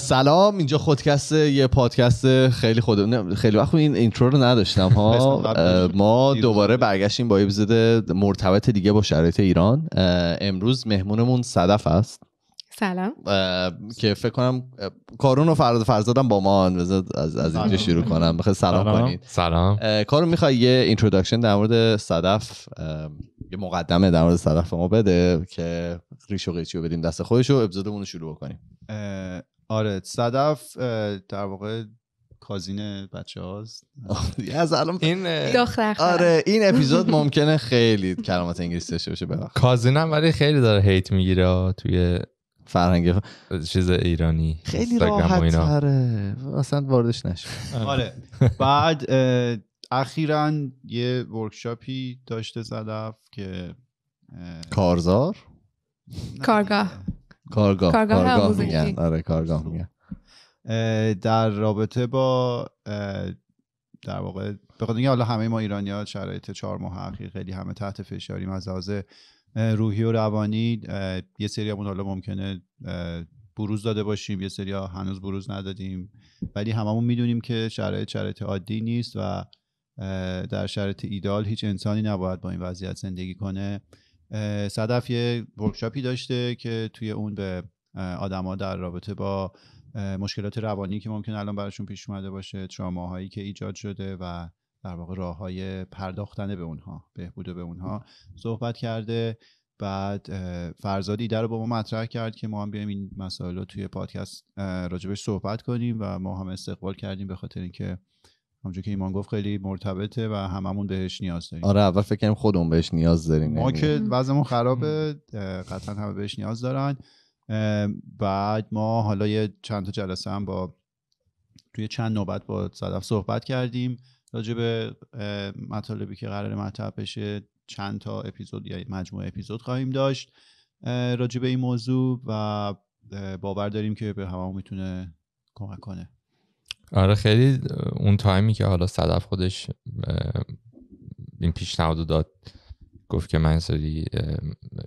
سلام اینجا خودکست یه پادکست خیلی خود خیلی وقت این اینترو رو نداشتم ها ما دوباره برگشتیم با اپیزود مرتبط دیگه با شرایط ایران امروز مهمونمون صدف است سلام که فکر کنم کارون و فراد فرزادم با ما از از اینجا شروع کنم بخیر سلام, کنید سلام کارون میخوای یه اینتروداکشن در مورد صدف یه مقدمه در مورد صدف ما بده که ریش و قیچی رو بدیم دست خودش و رو شروع کنیم آره صدف در واقع کازین بچه هاست از الان این آره این اپیزود ممکنه خیلی کلمات انگلیسی داشته باشه ببخش کازینم ولی خیلی داره هیت میگیره توی فرهنگ چیز ایرانی خیلی راحت تره اصلا واردش نشد آره. آره بعد اخیرا یه ورکشاپی داشته صدف که کارزار کارگاه کارگاه کارگاه, میگن آره کارگاه میگن در رابطه با در واقع به خاطر حالا همه ما ایرانی شرایط چهار ماه اخیر خیلی همه تحت فشاریم از لحاظ روحی و روانی یه سری همون حالا ممکنه بروز داده باشیم یه سری ها هنوز بروز ندادیم ولی هممون میدونیم که شرایط شرایط عادی نیست و در شرایط ایدال هیچ انسانی نباید با این وضعیت زندگی کنه صدف یه ورکشاپی داشته که توی اون به آدما در رابطه با مشکلات روانی که ممکن الان براشون پیش اومده باشه تراماهایی که ایجاد شده و در واقع راه های پرداختن به اونها بهبود به اونها صحبت کرده بعد فرزادی در رو با ما مطرح کرد که ما هم بیایم این مسائل رو توی پادکست راجبش صحبت کنیم و ما هم استقبال کردیم به خاطر اینکه همونجور که ایمان گفت خیلی مرتبطه و هممون بهش نیاز داریم آره اول فکر کنیم خودمون بهش نیاز داریم ما یعنی که وضعمون خرابه قطعا همه بهش نیاز دارن بعد ما حالا یه چند تا جلسه هم با توی چند نوبت با صدف صحبت کردیم راجع به مطالبی که قرار مطرح بشه چند تا اپیزود یا مجموعه اپیزود خواهیم داشت راجع به این موضوع و باور داریم که به همه میتونه کمک کنه آره خیلی اون تایمی که حالا صدف خودش این پیشنهاد داد گفت که من سری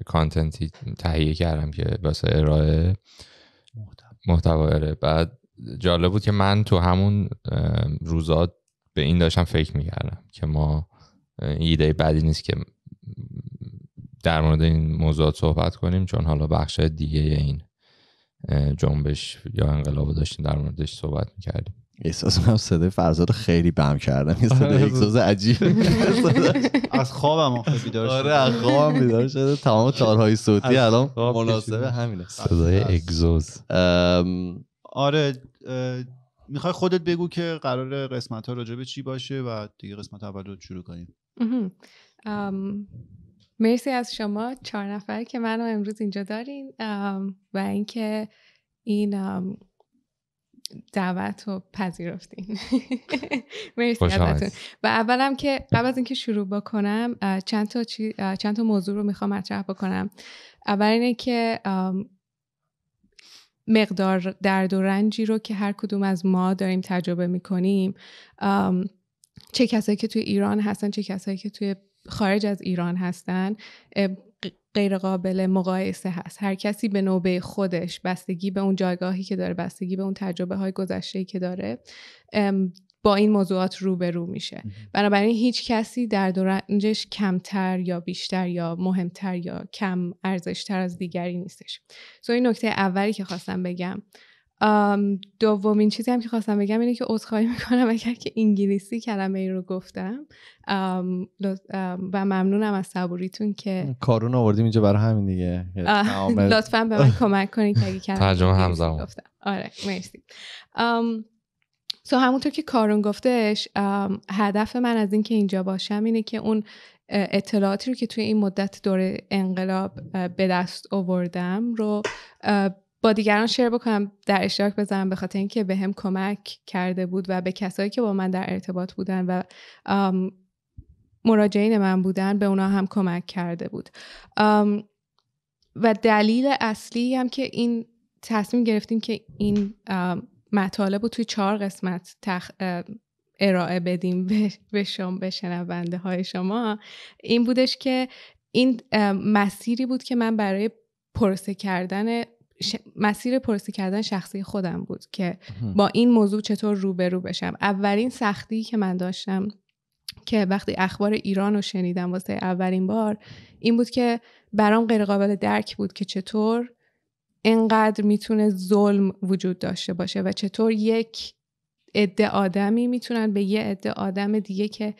کانتنتی تهیه کردم که واسه ارائه محتوا آره. بعد جالب بود که من تو همون روزات به این داشتم فکر میکردم که ما ایده بدی نیست که در مورد این موضوعات صحبت کنیم چون حالا بخش دیگه این جنبش یا انقلاب داشتیم در موردش صحبت میکردیم احساس من صدای فرزاد خیلی بم کردم این صدای احساس آره. عجیب از خوابم بیدار شده آره از خوابم بیدار شده تمام تارهای صوتی الان مناسبه همینه صدای اگزوز آره میخوای خودت بگو که قرار قسمت ها راجع چی باشه و دیگه قسمت اول رو شروع کنیم مرسی از شما چهار نفر که منو امروز اینجا دارین و اینکه این دعوت و پذیرفتین مرسی ازتون و اولم که قبل از اینکه شروع بکنم چند تا, چی... چند تا موضوع رو میخوام مطرح بکنم اول اینه که مقدار درد و رنجی رو که هر کدوم از ما داریم تجربه میکنیم چه کسایی که توی ایران هستن چه کسایی که توی خارج از ایران هستن غیر قابل مقایسه هست هر کسی به نوبه خودش بستگی به اون جایگاهی که داره بستگی به اون تجربه های گذشته که داره با این موضوعات رو به رو میشه بنابراین هیچ کسی در دورنجش کمتر یا بیشتر یا مهمتر یا کم ارزشتر از دیگری نیستش سو این نکته اولی که خواستم بگم دومین چیزی هم که خواستم بگم اینه که عذرخواهی میکنم اگر که انگلیسی کلمه ای رو گفتم و ممنونم از صبوریتون که کارون آوردیم اینجا برای همین دیگه لطفا به من کمک کنید که اگه ترجمه همزمان گفتم آره مرسی سو همونطور که کارون گفتش هدف من از اینکه اینجا باشم اینه که اون اطلاعاتی رو که توی این مدت دور انقلاب به دست آوردم رو با دیگران شیر بکنم در اشتراک بذارم به خاطر اینکه به هم کمک کرده بود و به کسایی که با من در ارتباط بودن و مراجعین من بودن به اونا هم کمک کرده بود و دلیل اصلی هم که این تصمیم گرفتیم که این مطالب رو توی چهار قسمت ارائه بدیم به شما به های شما این بودش که این مسیری بود که من برای پرسه کردن مسیر پرسی کردن شخصی خودم بود که با این موضوع چطور روبرو بشم اولین سختی که من داشتم که وقتی اخبار ایران رو شنیدم واسه اولین بار این بود که برام غیرقابل درک بود که چطور انقدر میتونه ظلم وجود داشته باشه و چطور یک عده آدمی میتونن به یه عده آدم دیگه که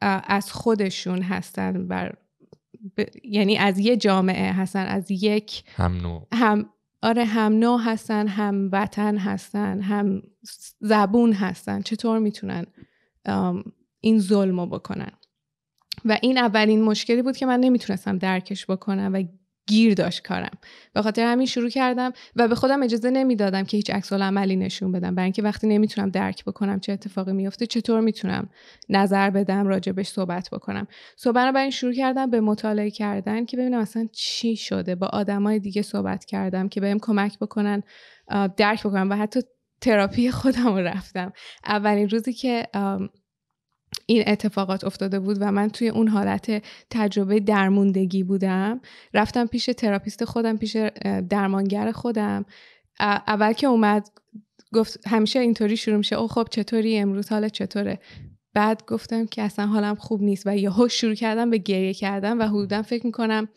از خودشون هستن بر یعنی از یه جامعه هستن از یک هم نوع هم آره هم نوع هستن هم وطن هستن هم زبون هستن چطور میتونن این ظلمو بکنن و این اولین مشکلی بود که من نمیتونستم درکش بکنم و گیر داشت کارم به خاطر همین شروع کردم و به خودم اجازه نمیدادم که هیچ عکس عملی نشون بدم برای اینکه وقتی نمیتونم درک بکنم چه اتفاقی میفته چطور میتونم نظر بدم راجبش صحبت بکنم سو این شروع کردم به مطالعه کردن که ببینم اصلا چی شده با آدمای دیگه صحبت کردم که بهم کمک بکنن درک بکنم و حتی تراپی خودم رو رفتم اولین روزی که این اتفاقات افتاده بود و من توی اون حالت تجربه درموندگی بودم رفتم پیش تراپیست خودم پیش درمانگر خودم اول که اومد گفت همیشه اینطوری شروع میشه او خب چطوری امروز حال چطوره بعد گفتم که اصلا حالم خوب نیست و یهو شروع کردم به گریه کردم و حدودا فکر میکنم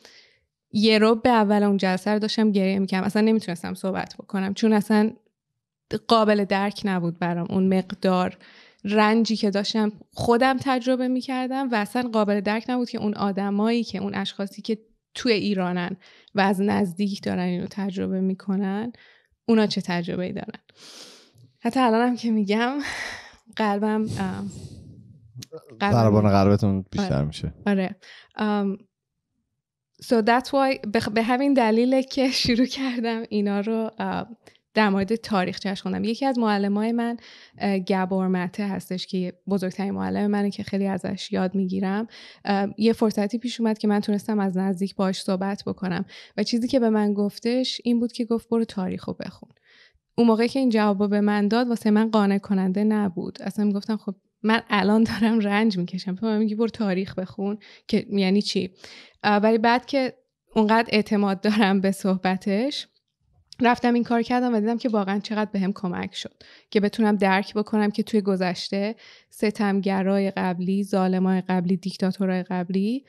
یه رو به اول اون جلسه رو داشتم گریه میکردم اصلا نمیتونستم صحبت بکنم چون اصلا قابل درک نبود برام اون مقدار رنجی که داشتم خودم تجربه میکردم و اصلا قابل درک نبود که اون آدمایی که اون اشخاصی که توی ایرانن و از نزدیک دارن اینو تجربه میکنن اونا چه تجربه ای دارن حتی الان هم که میگم قلبم قلبان قلبتون بیشتر میشه آره, آره. so that's why به همین دلیله که شروع کردم اینا رو در مورد چش خوندم یکی از های من گبرمته هستش که بزرگترین معلم منه که خیلی ازش یاد میگیرم یه فرصتی پیش اومد که من تونستم از نزدیک باهاش صحبت بکنم و چیزی که به من گفتش این بود که گفت برو تاریخ رو بخون اون موقع که این جواب به من داد واسه من قانع کننده نبود اصلا میگفتم خب من الان دارم رنج میکشم تو میگی برو تاریخ بخون که یعنی چی ولی بعد که اونقدر اعتماد دارم به صحبتش رفتم این کار کردم و دیدم که واقعا چقدر بهم به کمک شد که بتونم درک بکنم که توی گذشته ستمگرای قبلی، ظالمای قبلی، دیکتاتورای قبلی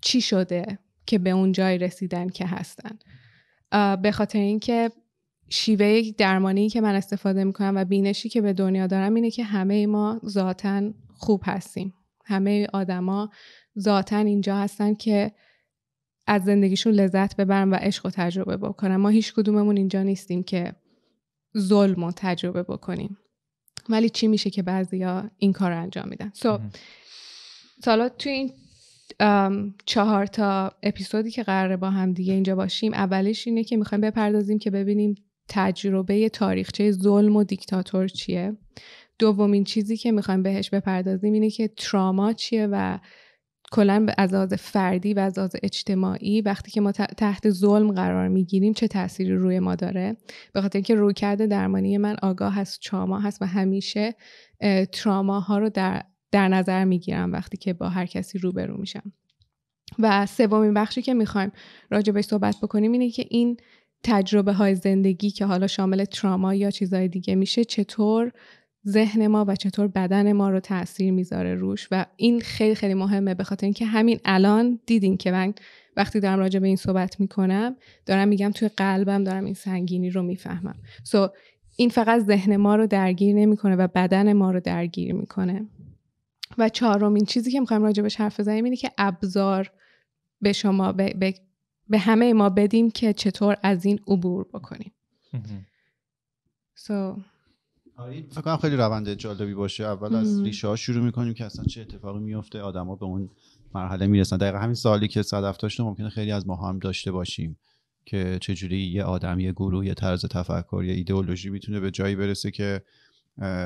چی شده که به اون جای رسیدن که هستن به خاطر اینکه شیوه درمانی که من استفاده میکنم و بینشی که به دنیا دارم اینه که همه ما ذاتا خوب هستیم همه آدما ذاتا اینجا هستن که از زندگیشون لذت ببرن و عشق و تجربه بکنن ما هیچ کدوممون اینجا نیستیم که ظلم و تجربه بکنیم ولی چی میشه که بعضیا این کار رو انجام میدن سو so, توی این چهار تا اپیزودی که قراره با هم دیگه اینجا باشیم اولش اینه که میخوایم بپردازیم که ببینیم تجربه تاریخچه ظلم و دیکتاتور چیه دومین چیزی که میخوایم بهش بپردازیم اینه که تراما چیه و کلا از لحاظ فردی و از اجتماعی وقتی که ما تحت ظلم قرار میگیریم چه تأثیری روی ما داره به خاطر اینکه رویکرد درمانی من آگاه هست چاما هست و همیشه تراما ها رو در, در نظر میگیرم وقتی که با هر کسی روبرو میشم و سومین بخشی که میخوایم راجع به صحبت بکنیم اینه که این تجربه های زندگی که حالا شامل تراما یا چیزهای دیگه میشه چطور ذهن ما و چطور بدن ما رو تاثیر میذاره روش و این خیلی خیلی مهمه بخاطر خاطر اینکه همین الان دیدین که من وقتی دارم راجع به این صحبت میکنم دارم میگم توی قلبم دارم این سنگینی رو میفهمم سو این فقط ذهن ما رو درگیر نمیکنه و بدن ما رو درگیر میکنه و چهارمین چیزی که میخوایم بهش حرف بزنیم اینه که ابزار به شما به, همه ما بدیم که چطور از این عبور بکنیم سو فکر کنم خیلی روند جالبی باشه اول از ریشه ها شروع میکنیم که اصلا چه اتفاقی میفته آدما به اون مرحله میرسن دقیقا همین سالی که صدف داشته ممکنه خیلی از ما هم داشته باشیم که چجوری یه آدم یه گروه یه طرز تفکر یه ایدئولوژی میتونه به جایی برسه که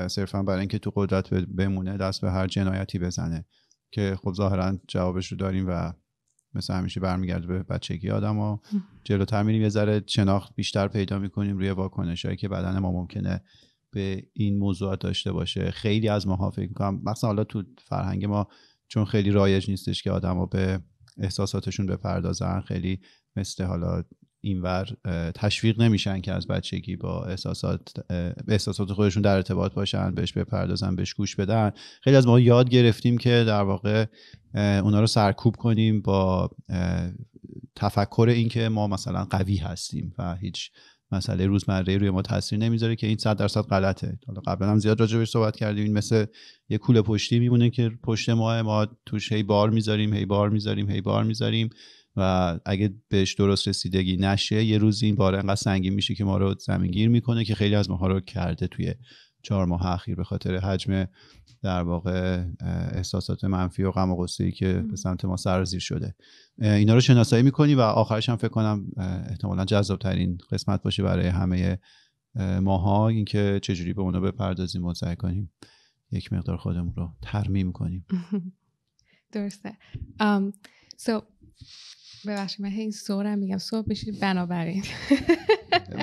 صرفا برای اینکه تو قدرت بمونه دست به هر جنایتی بزنه که خب ظاهرا جوابش رو داریم و مثل همیشه برمیگرده به بچگی آدم و جلوتر میریم یه ذره شناخت بیشتر پیدا میکنیم روی واکنشهایی که بدن ما ممکنه به این موضوعات داشته باشه خیلی از ماها فکر میکنم مثلا حالا تو فرهنگ ما چون خیلی رایج نیستش که آدما به احساساتشون بپردازن خیلی مثل حالا اینور تشویق نمیشن که از بچگی با احساسات احساسات خودشون در ارتباط باشن بهش بپردازن بهش گوش بدن خیلی از ما یاد گرفتیم که در واقع اونا رو سرکوب کنیم با تفکر اینکه ما مثلا قوی هستیم و هیچ مسئله روزمره روی ما تاثیر نمیذاره که این 100 درصد غلطه حالا قبلا هم زیاد راجع بهش صحبت کردیم این مثل یه کوله پشتی میمونه که پشت ما ما توش هی بار میذاریم هی بار میذاریم هی بار میذاریم و اگه بهش درست رسیدگی نشه یه روز این بار انقدر سنگین میشه که ما رو زمینگیر میکنه که خیلی از ماها رو کرده توی چهار ماه اخیر به خاطر حجم در واقع احساسات منفی و غم و غصه ای که به سمت ما سرازیر شده اینا رو شناسایی میکنی و آخرش هم فکر کنم احتمالا جذاب ترین قسمت باشه برای همه ماها اینکه چجوری به اونا بپردازیم و سعی کنیم یک مقدار خودمون رو ترمیم کنیم درسته um, ببخشید من هی سورم میگم صبح بشید بنابراین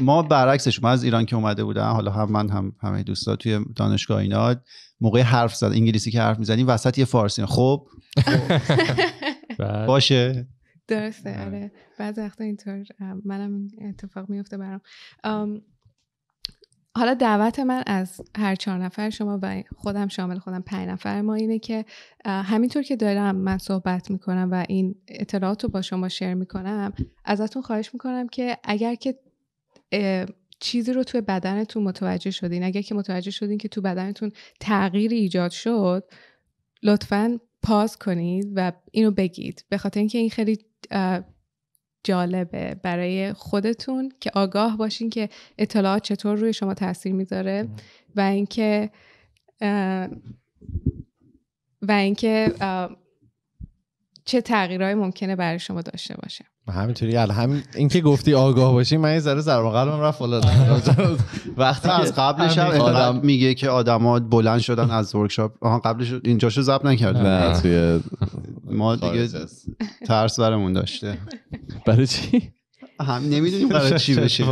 ما برعکسش ما از ایران که اومده بودم حالا هم من هم همه دوستا توی دانشگاه اینا موقع حرف زد انگلیسی که حرف میزنیم وسط یه فارسی خب باشه درسته آره, آره. وقتا اینطور منم اتفاق میفته برام حالا دعوت من از هر چهار نفر شما و خودم شامل خودم پنج نفر ما اینه که همینطور که دارم من صحبت میکنم و این اطلاعات رو با شما شیر میکنم ازتون خواهش میکنم که اگر که چیزی رو توی بدنتون متوجه شدین اگر که متوجه شدین که تو بدنتون تغییری ایجاد شد لطفا پاز کنید و اینو بگید به خاطر اینکه این خیلی جالبه برای خودتون که آگاه باشین که اطلاعات چطور روی شما تاثیر میذاره و اینکه و اینکه چه تغییرهای ممکنه برای شما داشته باشه همینطوری یعنی همین اینکه گفتی آگاه باشی من یه ذره و قلبم رفت بالا وقتی از قبلش هم میگه که آدما بلند شدن از ورکشاپ آها قبلش اینجاشو ضبط نکردیم ما دیگه ترس برمون داشته برای چی هم نمیدونیم چی بشه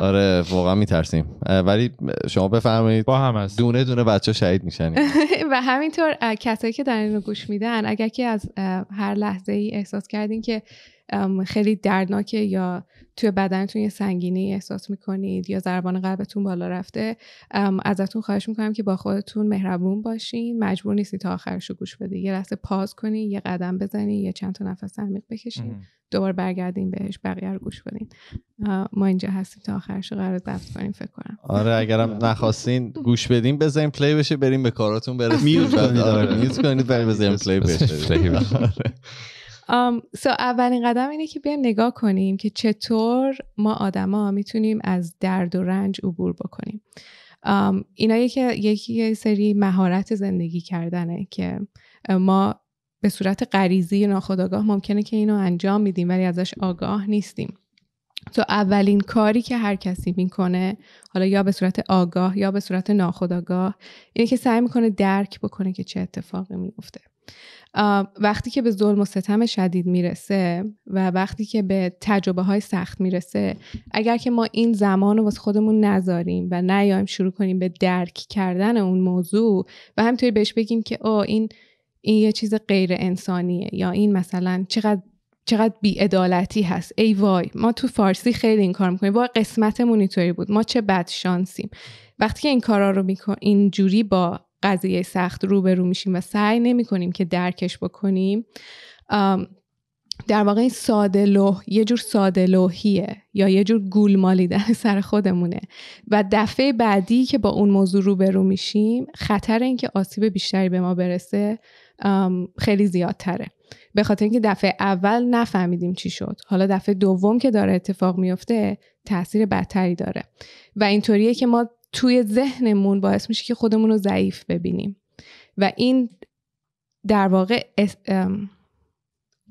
آره واقعا میترسیم ولی شما بفرمایید با هم دونه دونه بچه شهید میشن و همینطور کسایی که در رو گوش میدن اگر که از هر لحظه ای احساس کردین که خیلی دردناکه یا توی بدنتون یه سنگینی احساس میکنید یا ضربان قلبتون بالا رفته ازتون خواهش میکنم که با خودتون مهربون باشین مجبور نیستی تا آخرش رو گوش بدی یه لحظه پاز کنی یه قدم بزنی یا چند تا نفس عمیق بکشین دوباره برگردیم بهش بقیه رو گوش بدیم ما اینجا هستیم تا آخرش رو قرار ضبط کنیم فکر کنم آره اگرم نخواستین گوش بدیم بزنیم پلی بشه بریم به کاراتون برسیم میوت کنید آره. آره، کنید بریم بزنیم پلی بشه آره. سو اولین قدم اینه که بیایم نگاه کنیم که چطور ما آدما میتونیم از درد و رنج عبور بکنیم اینا یکی یکی سری مهارت زندگی کردنه که ما به صورت غریزی ناخودآگاه ممکنه که اینو انجام میدیم ولی ازش آگاه نیستیم تو اولین کاری که هر کسی میکنه حالا یا به صورت آگاه یا به صورت ناخودآگاه اینه که سعی میکنه درک بکنه که چه اتفاقی میفته وقتی که به ظلم و ستم شدید میرسه و وقتی که به تجربه های سخت میرسه اگر که ما این زمان رو واسه خودمون نذاریم و نیایم شروع کنیم به درک کردن اون موضوع و همینطوری بهش بگیم که او این این یه چیز غیر انسانیه یا این مثلا چقدر چقدر بیعدالتی هست ای وای ما تو فارسی خیلی این کار میکنیم وای قسمت مونیتوری بود ما چه بد شانسیم وقتی که این کارا رو میکن... این جوری با قضیه سخت روبرو میشیم و سعی نمیکنیم که درکش بکنیم در واقع این ساده یه جور ساده لوحیه یا یه جور گول در سر خودمونه و دفعه بعدی که با اون موضوع روبرو میشیم خطر اینکه آسیب بیشتری به ما برسه خیلی زیادتره به خاطر اینکه دفعه اول نفهمیدیم چی شد حالا دفعه دوم که داره اتفاق میفته تاثیر بدتری داره و اینطوریه که ما توی ذهنمون باعث میشه که خودمون رو ضعیف ببینیم و این در واقع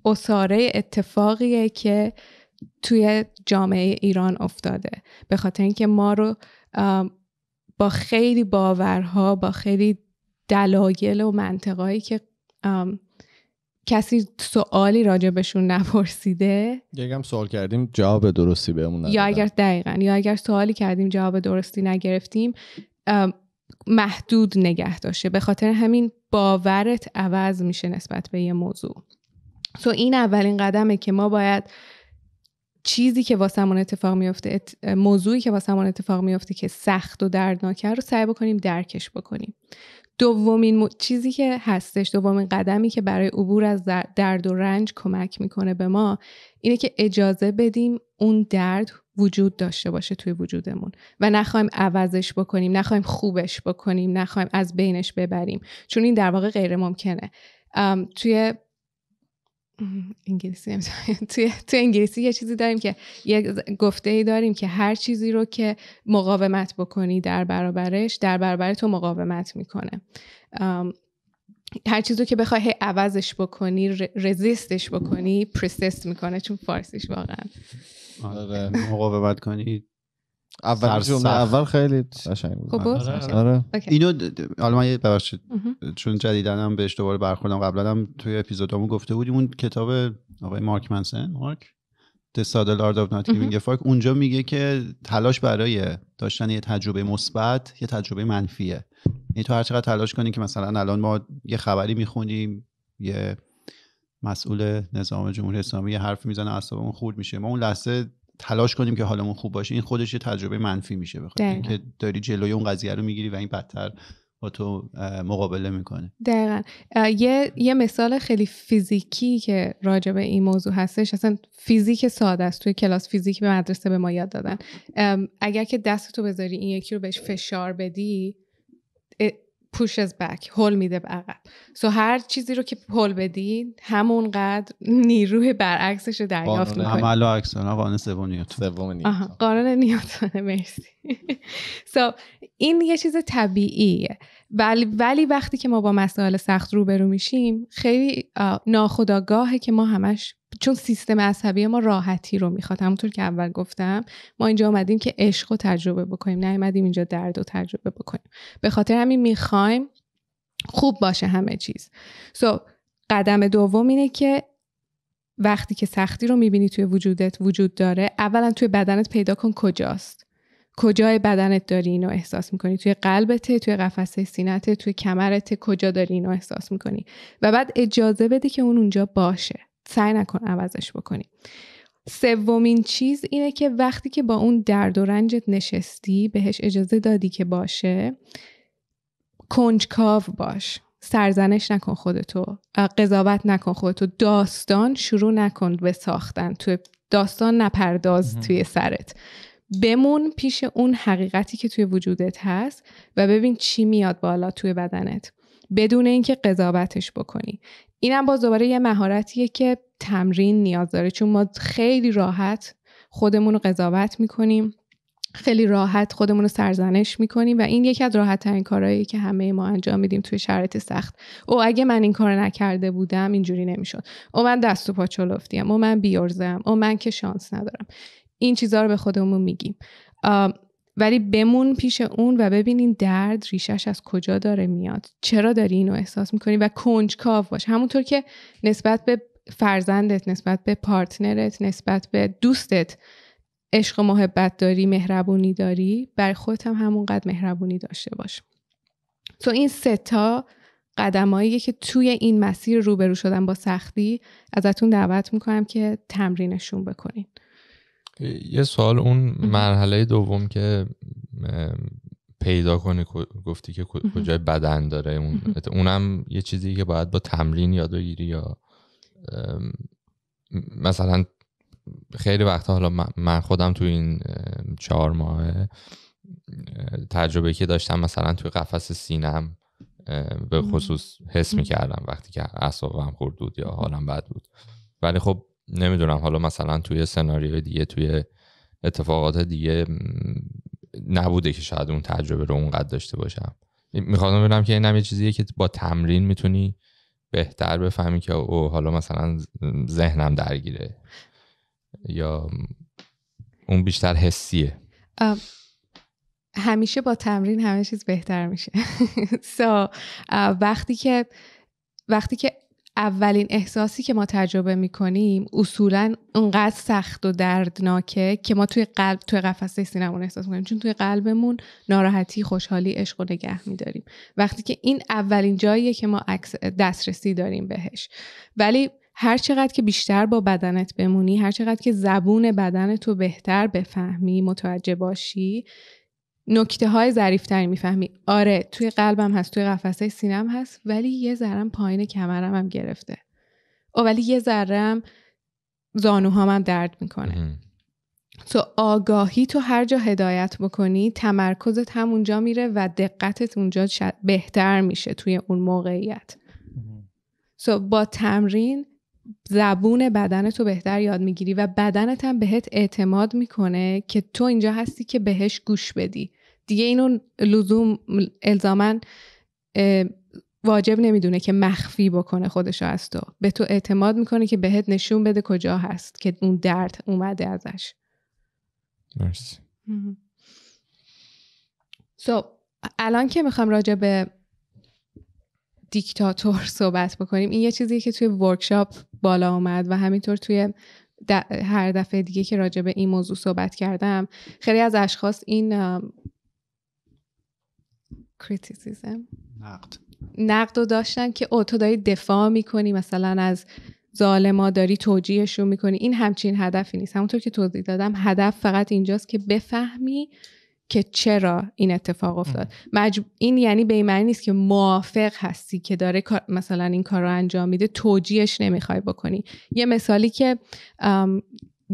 اصاره اتفاقیه که توی جامعه ایران افتاده به خاطر اینکه ما رو با خیلی باورها با خیلی دلایل و منطقایی که کسی سوالی بهشون نپرسیده یا هم سوال کردیم جواب درستی بهمون یا اگر دقیقا یا اگر سوالی کردیم جواب درستی نگرفتیم محدود نگه داشته به خاطر همین باورت عوض میشه نسبت به یه موضوع سو این اولین قدمه که ما باید چیزی که واسمون اتفاق میفته موضوعی که واسمون اتفاق میفته که سخت و دردناکه رو سعی بکنیم درکش بکنیم دومین چیزی که هستش دومین قدمی که برای عبور از درد و رنج کمک میکنه به ما اینه که اجازه بدیم اون درد وجود داشته باشه توی وجودمون و نخوایم عوضش بکنیم نخوایم خوبش بکنیم نخوایم از بینش ببریم چون این در واقع غیر ممکنه توی انگلیسی توی تو انگلیسی یه چیزی داریم که یه گفته ای داریم که هر چیزی رو که مقاومت بکنی در برابرش در برابر تو مقاومت میکنه هر چیزی که بخوای عوضش بکنی رزیستش بکنی پرسست میکنه چون فارسیش واقعا آره. آره، مقاومت کنی اول جمله اول خیلی قشنگ بود خب آره, آره. آره. اینو حالا من ببخشید چون جدیدنم به اشتباه برخوردم قبلا هم توی اپیزودامو گفته بودیم اون کتاب آقای مارک منسن مارک The Saddle Art of Not اونجا میگه که تلاش برای داشتن یه تجربه مثبت یه تجربه منفیه یعنی تو هر چقدر تلاش کنی که مثلا الان ما یه خبری میخونیم یه مسئول نظام جمهوری اسلامی یه حرف میزنه اعصابمون خورد میشه ما اون لحظه تلاش کنیم که حالمون خوب باشه این خودش یه تجربه منفی میشه بخاطر اینکه داری جلوی اون قضیه رو میگیری و این بدتر با تو مقابله میکنه دقیقا یه،, یه مثال خیلی فیزیکی که راجع به این موضوع هستش اصلا فیزیک ساده است توی کلاس فیزیک به مدرسه به ما یاد دادن اگر که دست بذاری این یکی رو بهش فشار بدی پوشز بک هل میده به عقب سو هر چیزی رو که هل بدین همونقدر نیروی برعکسش رو دریافت میکنی عمل و قانون سوم نیوتن قانون نیوتن مرسی سو این یه چیز طبیعیه ولی ولی وقتی که ما با مسائل سخت روبرو میشیم خیلی ناخداگاهه که ما همش چون سیستم عصبی ما راحتی رو میخواد همونطور که اول گفتم ما اینجا آمدیم که عشق رو تجربه بکنیم نیومدیم اینجا درد رو تجربه بکنیم به خاطر همین میخوایم خوب باشه همه چیز سو قدم دوم اینه که وقتی که سختی رو میبینی توی وجودت وجود داره اولا توی بدنت پیدا کن کجاست کجای بدنت داری اینو احساس میکنی توی قلبته توی قفسه سینته توی کمرت کجا داری اینو احساس میکنی و بعد اجازه بده که اون اونجا باشه سعی نکن عوضش بکنی سومین چیز اینه که وقتی که با اون درد و رنجت نشستی بهش اجازه دادی که باشه کنجکاو باش سرزنش نکن خودتو قضاوت نکن خودتو داستان شروع نکن به ساختن تو داستان نپرداز توی سرت بمون پیش اون حقیقتی که توی وجودت هست و ببین چی میاد بالا توی بدنت بدون اینکه قضاوتش بکنی اینم باز دوباره یه مهارتیه که تمرین نیاز داره چون ما خیلی راحت خودمون رو قضاوت میکنیم خیلی راحت خودمون رو سرزنش میکنیم و این یکی از راحتترین کارهایی که همه ما انجام میدیم توی شرایط سخت او اگه من این کار نکرده بودم اینجوری نمیشد او من دست و پا چلفتیم او من بیارزم او من که شانس ندارم این چیزها رو به خودمون میگیم ولی بمون پیش اون و ببینین درد ریشش از کجا داره میاد چرا داری اینو احساس میکنی و کنجکاو باش همونطور که نسبت به فرزندت نسبت به پارتنرت نسبت به دوستت عشق و محبت داری مهربونی داری بر خودت هم همونقدر مهربونی داشته باش تو این ستا قدمایی که توی این مسیر روبرو شدن با سختی ازتون دعوت میکنم که تمرینشون بکنین یه سوال اون مرحله دوم که پیدا کنی گفتی که کجای بدن داره اون اونم یه چیزی که باید با تمرین یاد بگیری یا مثلا خیلی وقتا حالا من خودم تو این چهار ماه تجربه که داشتم مثلا توی قفس سینم به خصوص حس میکردم وقتی که اصابم خورد بود یا حالم بد بود ولی خب نمیدونم حالا مثلا توی سناریوی دیگه توی اتفاقات دیگه نبوده که شاید اون تجربه رو اونقدر داشته باشم میخوام ببینم که اینم یه چیزیه که با تمرین میتونی بهتر بفهمی که او حالا مثلا ذهنم درگیره یا اون بیشتر حسیه همیشه با تمرین همه چیز بهتر میشه so, وقتی که وقتی که اولین احساسی که ما تجربه کنیم اصولا اونقدر سخت و دردناکه که ما توی قلب توی قفسه سینمون احساس کنیم چون توی قلبمون ناراحتی خوشحالی عشق و نگه داریم وقتی که این اولین جاییه که ما دسترسی داریم بهش ولی هر چقدر که بیشتر با بدنت بمونی هر چقدر که زبون بدنتو بهتر بفهمی متوجه باشی نکته های ظریفتری میفهمی آره توی قلبم هست توی قفسه سینم هست ولی یه ذرم پایین کمرم هم گرفته او ولی یه ذرم زانوها هم درد میکنه تو آگاهی تو هر جا هدایت بکنی تمرکزت همونجا میره و دقتت اونجا بهتر میشه توی اون موقعیت سو با تمرین زبون بدن تو بهتر یاد میگیری و بدنت هم بهت اعتماد میکنه که تو اینجا هستی که بهش گوش بدی دیگه اینو لزوم الزامن واجب نمیدونه که مخفی بکنه خودش از تو به تو اعتماد میکنه که بهت نشون بده کجا هست که اون درد اومده ازش مرسی سو so, الان که میخوام راجع به دیکتاتور صحبت بکنیم این یه چیزی که توی ورکشاپ بالا اومد و همینطور توی هر دفعه دیگه که راجع به این موضوع صحبت کردم خیلی از اشخاص این نقد نقد رو داشتن که او تو داری دفاع میکنی مثلا از ظالما داری توجیهشون میکنی این همچین هدفی نیست همونطور که توضیح دادم هدف فقط اینجاست که بفهمی که چرا این اتفاق افتاد این یعنی به معنی نیست که موافق هستی که داره مثلا این کار رو انجام میده توجیهش نمیخوای بکنی یه مثالی که آم...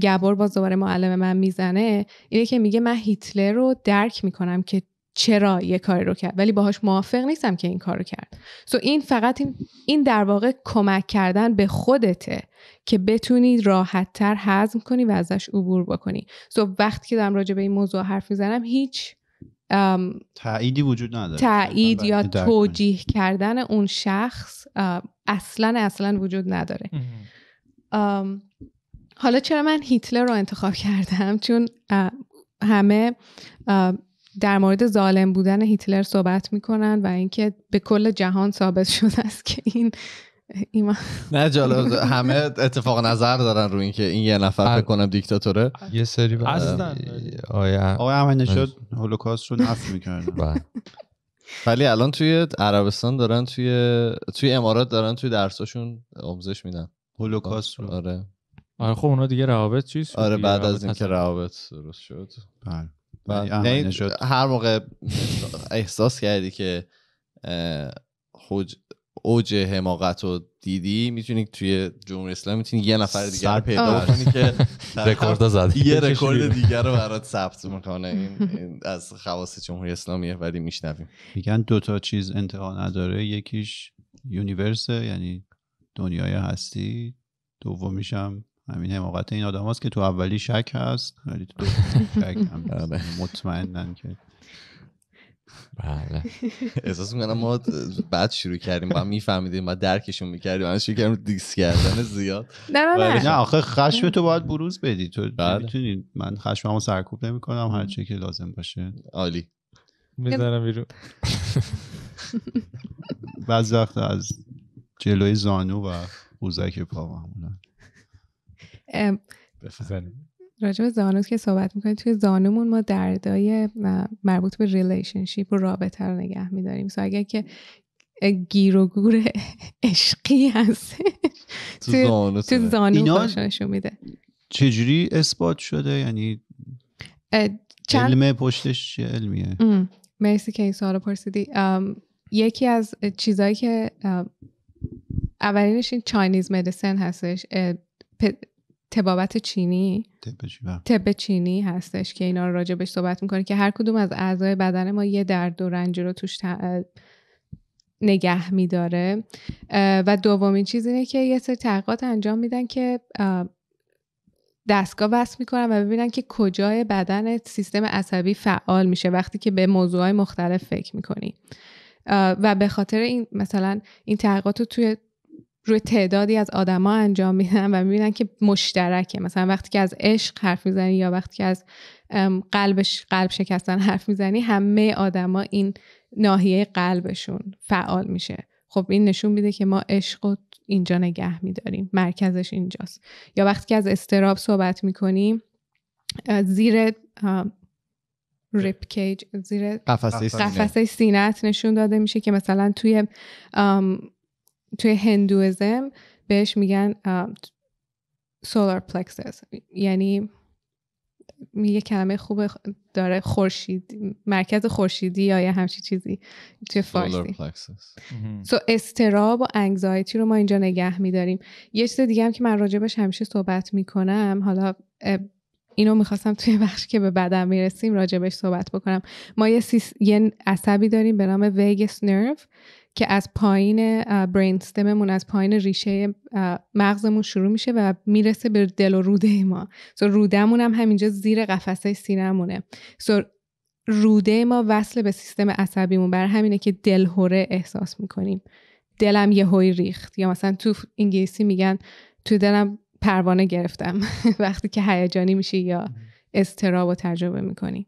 گبر باز دوباره معلم من میزنه اینه که میگه من هیتلر رو درک میکنم که چرا یه کاری رو کرد ولی باهاش موافق نیستم که این کار رو کرد سو این فقط این, در واقع کمک کردن به خودته که بتونی راحت تر هضم کنی و ازش عبور بکنی سو وقتی که دارم راجع به این موضوع حرف میزنم هیچ تعییدی وجود نداره تایید یا توجیه کردن اون شخص اصلا اصلا وجود نداره حالا چرا من هیتلر رو انتخاب کردم چون همه در مورد ظالم بودن هیتلر صحبت میکنن و اینکه به کل جهان ثابت شده است که این ایما نه جالب همه اتفاق نظر دارن روی اینکه این یه نفر فکر آره. کنم دیکتاتوره یه سری اصلا آقای همین شد هولوکاست رو نفی میکردن بله. ولی الان توی عربستان دارن توی توی امارات دارن توی درساشون آموزش میدن هولوکاست رو آره آره خب اونا دیگه روابط چیست؟ آره بعد از اینکه روابط درست شد بله هر موقع احساس کردی که اوج حماقت رو دیدی میتونی توی جمهوری اسلامی میتونی یه نفر دیگر رو پیدا کنی که رکورد یه رکورد دیگر رو برات ثبت میکنه این از خواص جمهوری اسلامیه ولی میشنویم میگن دو تا چیز انتها نداره یکیش یونیورس یعنی دنیای هستی دومیشم همین حماقت این آدم که تو اولی شک هست ولی تو شک هم بله. یعنی مطمئنن که بله احساس میکنم ما بعد شروع کردیم و میفهمیدیم و درکشون میکردیم من شروع کردیم دیس کردن زیاد نه نه نه آخه خشم تو باید بروز بدی تو بله. میتونی من خشممو سرکوب کنم هر چی که لازم باشه عالی میذارم بیرون بعض از جلوی زانو و قوزک پا همونن راجب به زانو که صحبت میکنید توی زانومون ما دردای مربوط به ریلیشنشیپ و رابطه رو نگه میداریم سو اگر که گیر و گور عشقی هست تو زانو, تو زانو نشون میده چجوری اثبات شده یعنی چند... پشتش چه علمیه مرسی که این سوال رو پرسیدی یکی از چیزهایی که اولینش این چاینیز مدیسن هستش تبابت چینی طب بله. چینی هستش که اینا راجع بهش صحبت میکنه که هر کدوم از اعضای بدن ما یه درد و رنج رو توش نگه میداره و دومین چیز اینه که یه سری تحقیقات انجام میدن که دستگاه وصل میکنن و ببینن که کجای بدن سیستم عصبی فعال میشه وقتی که به موضوعهای مختلف فکر میکنی و به خاطر این مثلا این تحقیقات رو توی روی تعدادی از آدما انجام میدن و میبینن که مشترکه مثلا وقتی که از عشق حرف میزنی یا وقتی که از قلبش قلب شکستن حرف میزنی همه آدما این ناحیه قلبشون فعال میشه خب این نشون میده که ما عشق رو اینجا نگه میداریم مرکزش اینجاست یا وقتی که از استراب صحبت میکنیم زیر ریپ کیج زیر قفسه سینت نشون داده میشه که مثلا توی توی هندویزم بهش میگن سولار پلکسس یعنی یه کلمه خوب داره خورشید مرکز خورشیدی یا یه همچی چیزی توی فارسی سو استراب و انگزایتی رو ما اینجا نگه میداریم یه چیز دیگه هم که من راجبش همیشه صحبت میکنم حالا اینو میخواستم توی بخش که به بعدم میرسیم راجبش صحبت بکنم ما یه, سیس... یه عصبی داریم به نام ویگس نرف که از پایین برینستممون از پایین ریشه مغزمون شروع میشه و میرسه به دل و روده ما سو رودمون هم همینجا زیر قفسه سینمونه سو روده ما وصل به سیستم عصبیمون بر همینه که دلهوره احساس میکنیم دلم یه هوی ریخت یا مثلا تو انگلیسی میگن تو دلم پروانه گرفتم وقتی که هیجانی میشی یا استراب و تجربه میکنی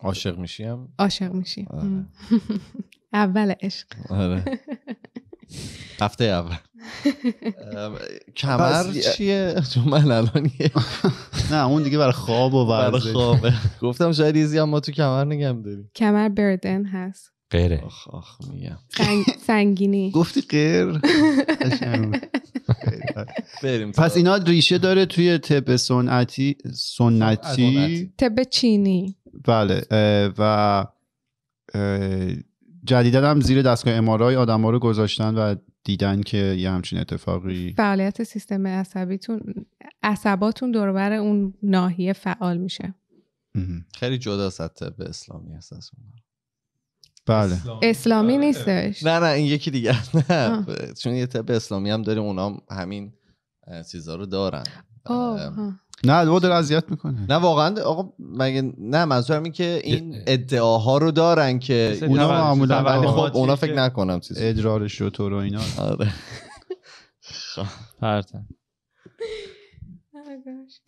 عاشق میشی هم عاشق میشی آره. اول عشق آره. هفته اول کمر چیه چون من الان نه اون دیگه برای خواب و برای خوابه گفتم شاید ایزی هم ما تو کمر نگم داریم کمر بردن هست غیره آخ آخ میگم سنگینی گفتی غیر بریم پس اینا ریشه داره توی طب سنتی سنتی طب چینی بله و جدیدن هم زیر دستگاه امارای آدم ها رو گذاشتن و دیدن که یه همچین اتفاقی فعالیت سیستم عصبیتون عصباتون دوربر اون ناحیه فعال میشه خیلی جدا سطح به اسلامی هست از بله اسلامی, آره. نیستش نه نه این یکی دیگه نه چون یه طب اسلامی هم داریم اونا همین چیزها رو دارن نه دو داره اذیت میکنه نه واقعا آقا مگه نه منظورم این که این ادعاها رو دارن که اونا معمولا خب, خب اونا فکر نکنم چیز ادرارش و تو رو اینا آره پرتن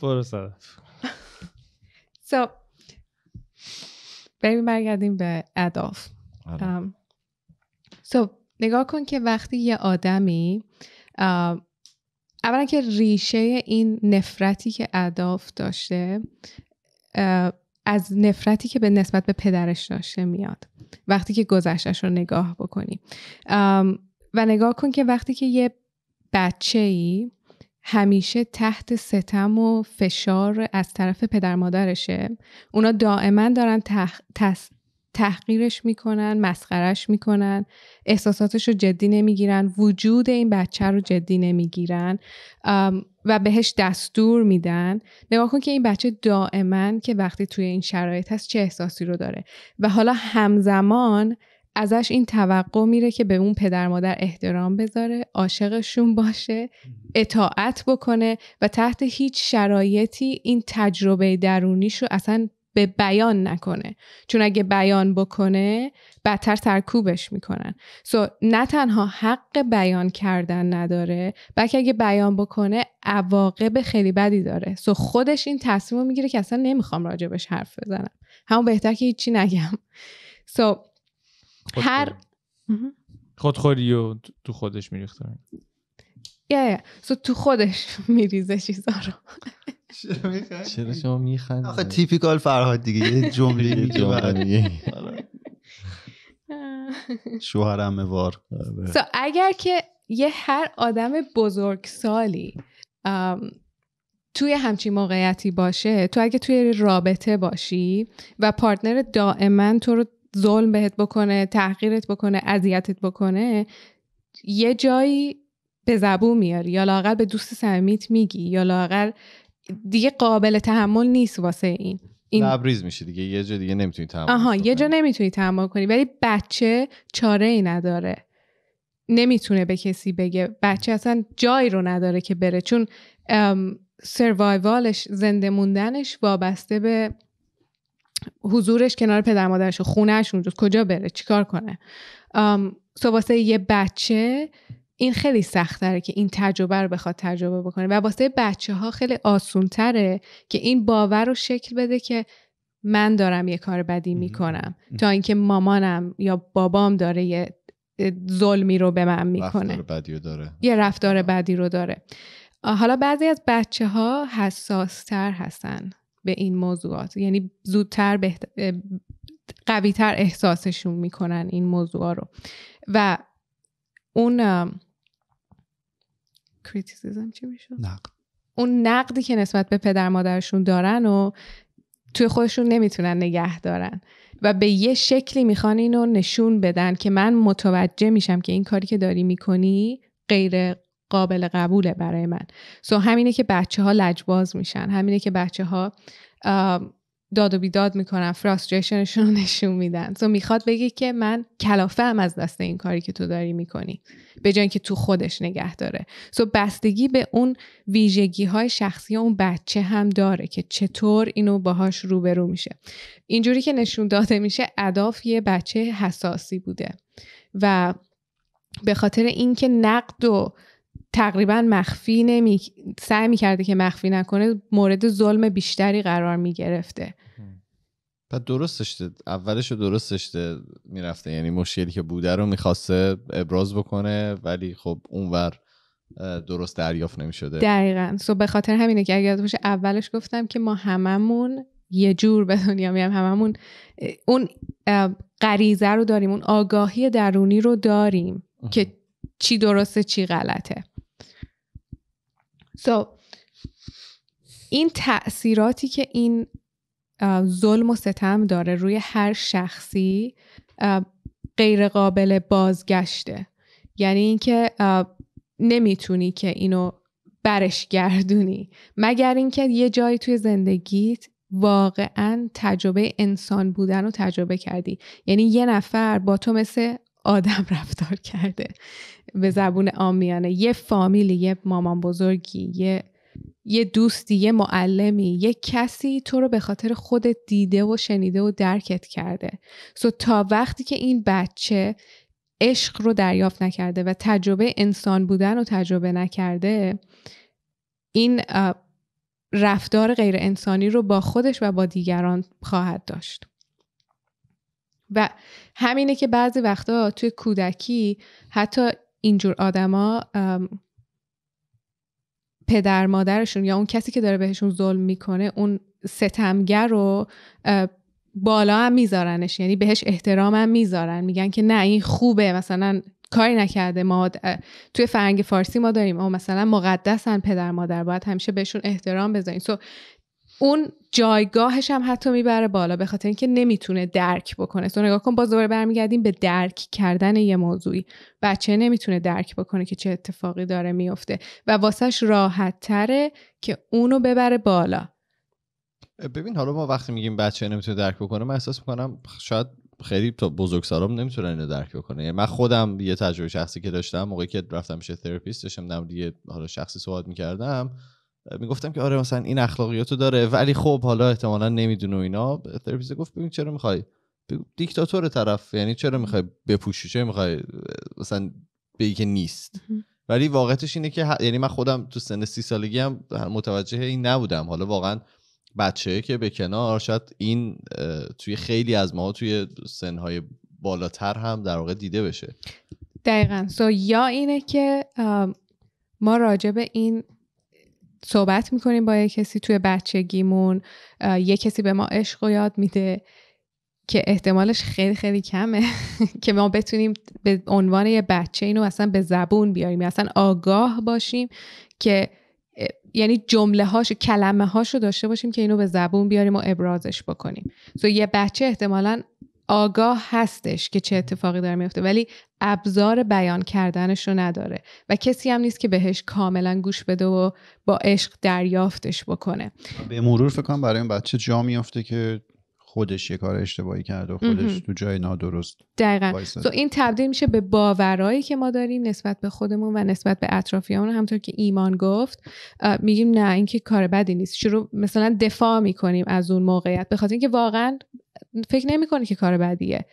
برو صدف سو بریم برگردیم به اداف سو آره. نگاه کن که وقتی یه آدمی اولا که ریشه این نفرتی که اداف داشته از نفرتی که به نسبت به پدرش داشته میاد وقتی که گذشتش رو نگاه بکنی و نگاه کن که وقتی که یه بچه ای همیشه تحت ستم و فشار از طرف پدر مادرشه اونا دائما دارن تح... تحقیرش میکنن مسخرش میکنن احساساتش رو جدی نمیگیرن وجود این بچه رو جدی نمیگیرن و بهش دستور میدن نگاه کن که این بچه دائما که وقتی توی این شرایط هست چه احساسی رو داره و حالا همزمان ازش این توقع میره که به اون پدر مادر احترام بذاره عاشقشون باشه اطاعت بکنه و تحت هیچ شرایطی این تجربه درونیش رو اصلا به بیان نکنه چون اگه بیان بکنه بدتر سرکوبش میکنن سو نه تنها حق بیان کردن نداره بلکه اگه بیان بکنه عواقب خیلی بدی داره سو خودش این تصمیم میگیره که اصلا نمیخوام راجبش حرف بزنم همون بهتر که هیچی نگم سو هر خودخوری و تو خودش میریختن. یا سو تو خودش میریزه چیزا رو چرا شما میخند آخه تیپیکال فرهاد دیگه یه جمله میگه شوهرم وار سو آره. اگر که یه هر آدم بزرگسالی توی همچین موقعیتی باشه تو اگه توی رابطه باشی و پارتنر دائما تو رو ظلم بهت بکنه تحقیرت بکنه اذیتت بکنه یه جایی به زبون میاری یا لاغر به دوست سمیت میگی یا لاغر دیگه قابل تحمل نیست واسه این این میشه دیگه یه جا دیگه نمیتونی تحمل آها یه جا نمیتونی تحمل کنی ولی بچه چاره ای نداره نمیتونه به کسی بگه بچه اصلا جایی رو نداره که بره چون سروایوالش زنده موندنش وابسته به حضورش کنار پدر مادرش و خونهش اونجاست کجا بره چیکار کنه سو واسه یه بچه این خیلی سخت که این تجربه رو بخواد تجربه بکنه و واسه بچه ها خیلی آسون تره که این باور رو شکل بده که من دارم یه کار بدی میکنم تا اینکه مامانم یا بابام داره یه ظلمی رو به من میکنه رفتار بدی رو داره. یه رفتار بدی رو داره حالا بعضی از بچه ها حساس تر هستن به این موضوعات یعنی زودتر بهت... قویتر احساسشون میکنن این موضوع رو و اون چی نقد اون نقدی که نسبت به پدر مادرشون دارن و توی خودشون نمیتونن نگه دارن و به یه شکلی میخوان اینو نشون بدن که من متوجه میشم که این کاری که داری میکنی غیر قابل قبوله برای من سو همینه که بچه ها لجباز میشن همینه که بچه ها داد و بیداد میکنن فراستریشنشون رو نشون میدن تو میخواد بگی که من کلافه هم از دست این کاری که تو داری میکنی به جای که تو خودش نگه داره سو بستگی به اون ویژگی های شخصی اون بچه هم داره که چطور اینو باهاش روبرو میشه اینجوری که نشون داده میشه اداف یه بچه حساسی بوده و به خاطر اینکه نقد و تقریبا مخفی نمی سعی میکرده که مخفی نکنه مورد ظلم بیشتری قرار میگرفته و درستش اولش درستشته میرفته یعنی مشکلی که بوده رو میخواسته ابراز بکنه ولی خب اونور درست دریافت نمیشده دقیقا سو به خاطر همینه که اگر باشه اولش گفتم که ما هممون یه جور به دنیا میام هممون اون غریزه رو داریم اون آگاهی درونی رو داریم که چی درسته چی غلطه so, این تاثیراتی که این ظلم و ستم داره روی هر شخصی غیر قابل بازگشته یعنی اینکه نمیتونی که اینو برش گردونی مگر اینکه یه جایی توی زندگیت واقعا تجربه انسان بودن رو تجربه کردی یعنی یه نفر با تو مثل آدم رفتار کرده به زبون آمیانه یه فامیلی یه مامان بزرگی یه یه دوستی یه معلمی یه کسی تو رو به خاطر خودت دیده و شنیده و درکت کرده سو تا وقتی که این بچه عشق رو دریافت نکرده و تجربه انسان بودن رو تجربه نکرده این رفتار غیر انسانی رو با خودش و با دیگران خواهد داشت و همینه که بعضی وقتا توی کودکی حتی اینجور آدما پدر مادرشون یا اون کسی که داره بهشون ظلم میکنه اون ستمگر رو بالا هم میذارنش یعنی بهش احترام هم میذارن میگن که نه این خوبه مثلا کاری نکرده ما توی فرنگ فارسی ما داریم اما مثلا مقدسن پدر مادر باید همیشه بهشون احترام بذاریم سو اون جایگاهش هم حتی میبره بالا به خاطر اینکه نمیتونه درک بکنه تو نگاه کن باز دوباره برمیگردیم به درک کردن یه موضوعی بچه نمیتونه درک بکنه که چه اتفاقی داره میفته و واسهش راحت تره که اونو ببره بالا ببین حالا ما وقتی میگیم بچه نمیتونه درک بکنه من احساس میکنم شاید خیلی تا بزرگسالام نمیتونن اینو درک بکنه یعنی من خودم یه تجربه شخصی که داشتم موقعی که رفتم میشه تراپیست داشتم حالا شخصی صحبت میکردم میگفتم که آره مثلا این اخلاقیاتو داره ولی خب حالا احتمالا نمیدونه اینا تراپیست گفت ببین چرا میخوای دیکتاتور طرف یعنی چرا میخوای بپوشی چرا میخوای مثلا بگی که نیست ولی واقعتش اینه که یعنی من خودم تو سن سی سالگی هم متوجه این نبودم حالا واقعا بچه که به کنار شاید این توی خیلی از ما توی سنهای بالاتر هم در واقع دیده بشه دقیقا سو یا اینه که ما راجع به این صحبت میکنیم با یه کسی توی بچگیمون یه کسی به ما عشق و یاد میده که احتمالش خیلی خیلی کمه که ما بتونیم به عنوان یه بچه اینو اصلا به زبون بیاریم یعنی اصلا آگاه باشیم که یعنی جمله هاش کلمه هاشو داشته باشیم که اینو به زبون بیاریم و ابرازش بکنیم سو یه بچه احتمالا آگاه هستش که چه اتفاقی داره میفته ولی ابزار بیان کردنش رو نداره و کسی هم نیست که بهش کاملا گوش بده و با عشق دریافتش بکنه به مرور فکر کنم برای این بچه جا میافته که خودش یه کار اشتباهی کرده و خودش تو جای نادرست دقیقا تو این تبدیل میشه به باورایی که ما داریم نسبت به خودمون و نسبت به اطرافیانمون همطور که ایمان گفت میگیم نه اینکه کار بدی نیست شروع مثلا دفاع میکنیم از اون موقعیت به اینکه واقعا فکر نمیکنه که کار بدیه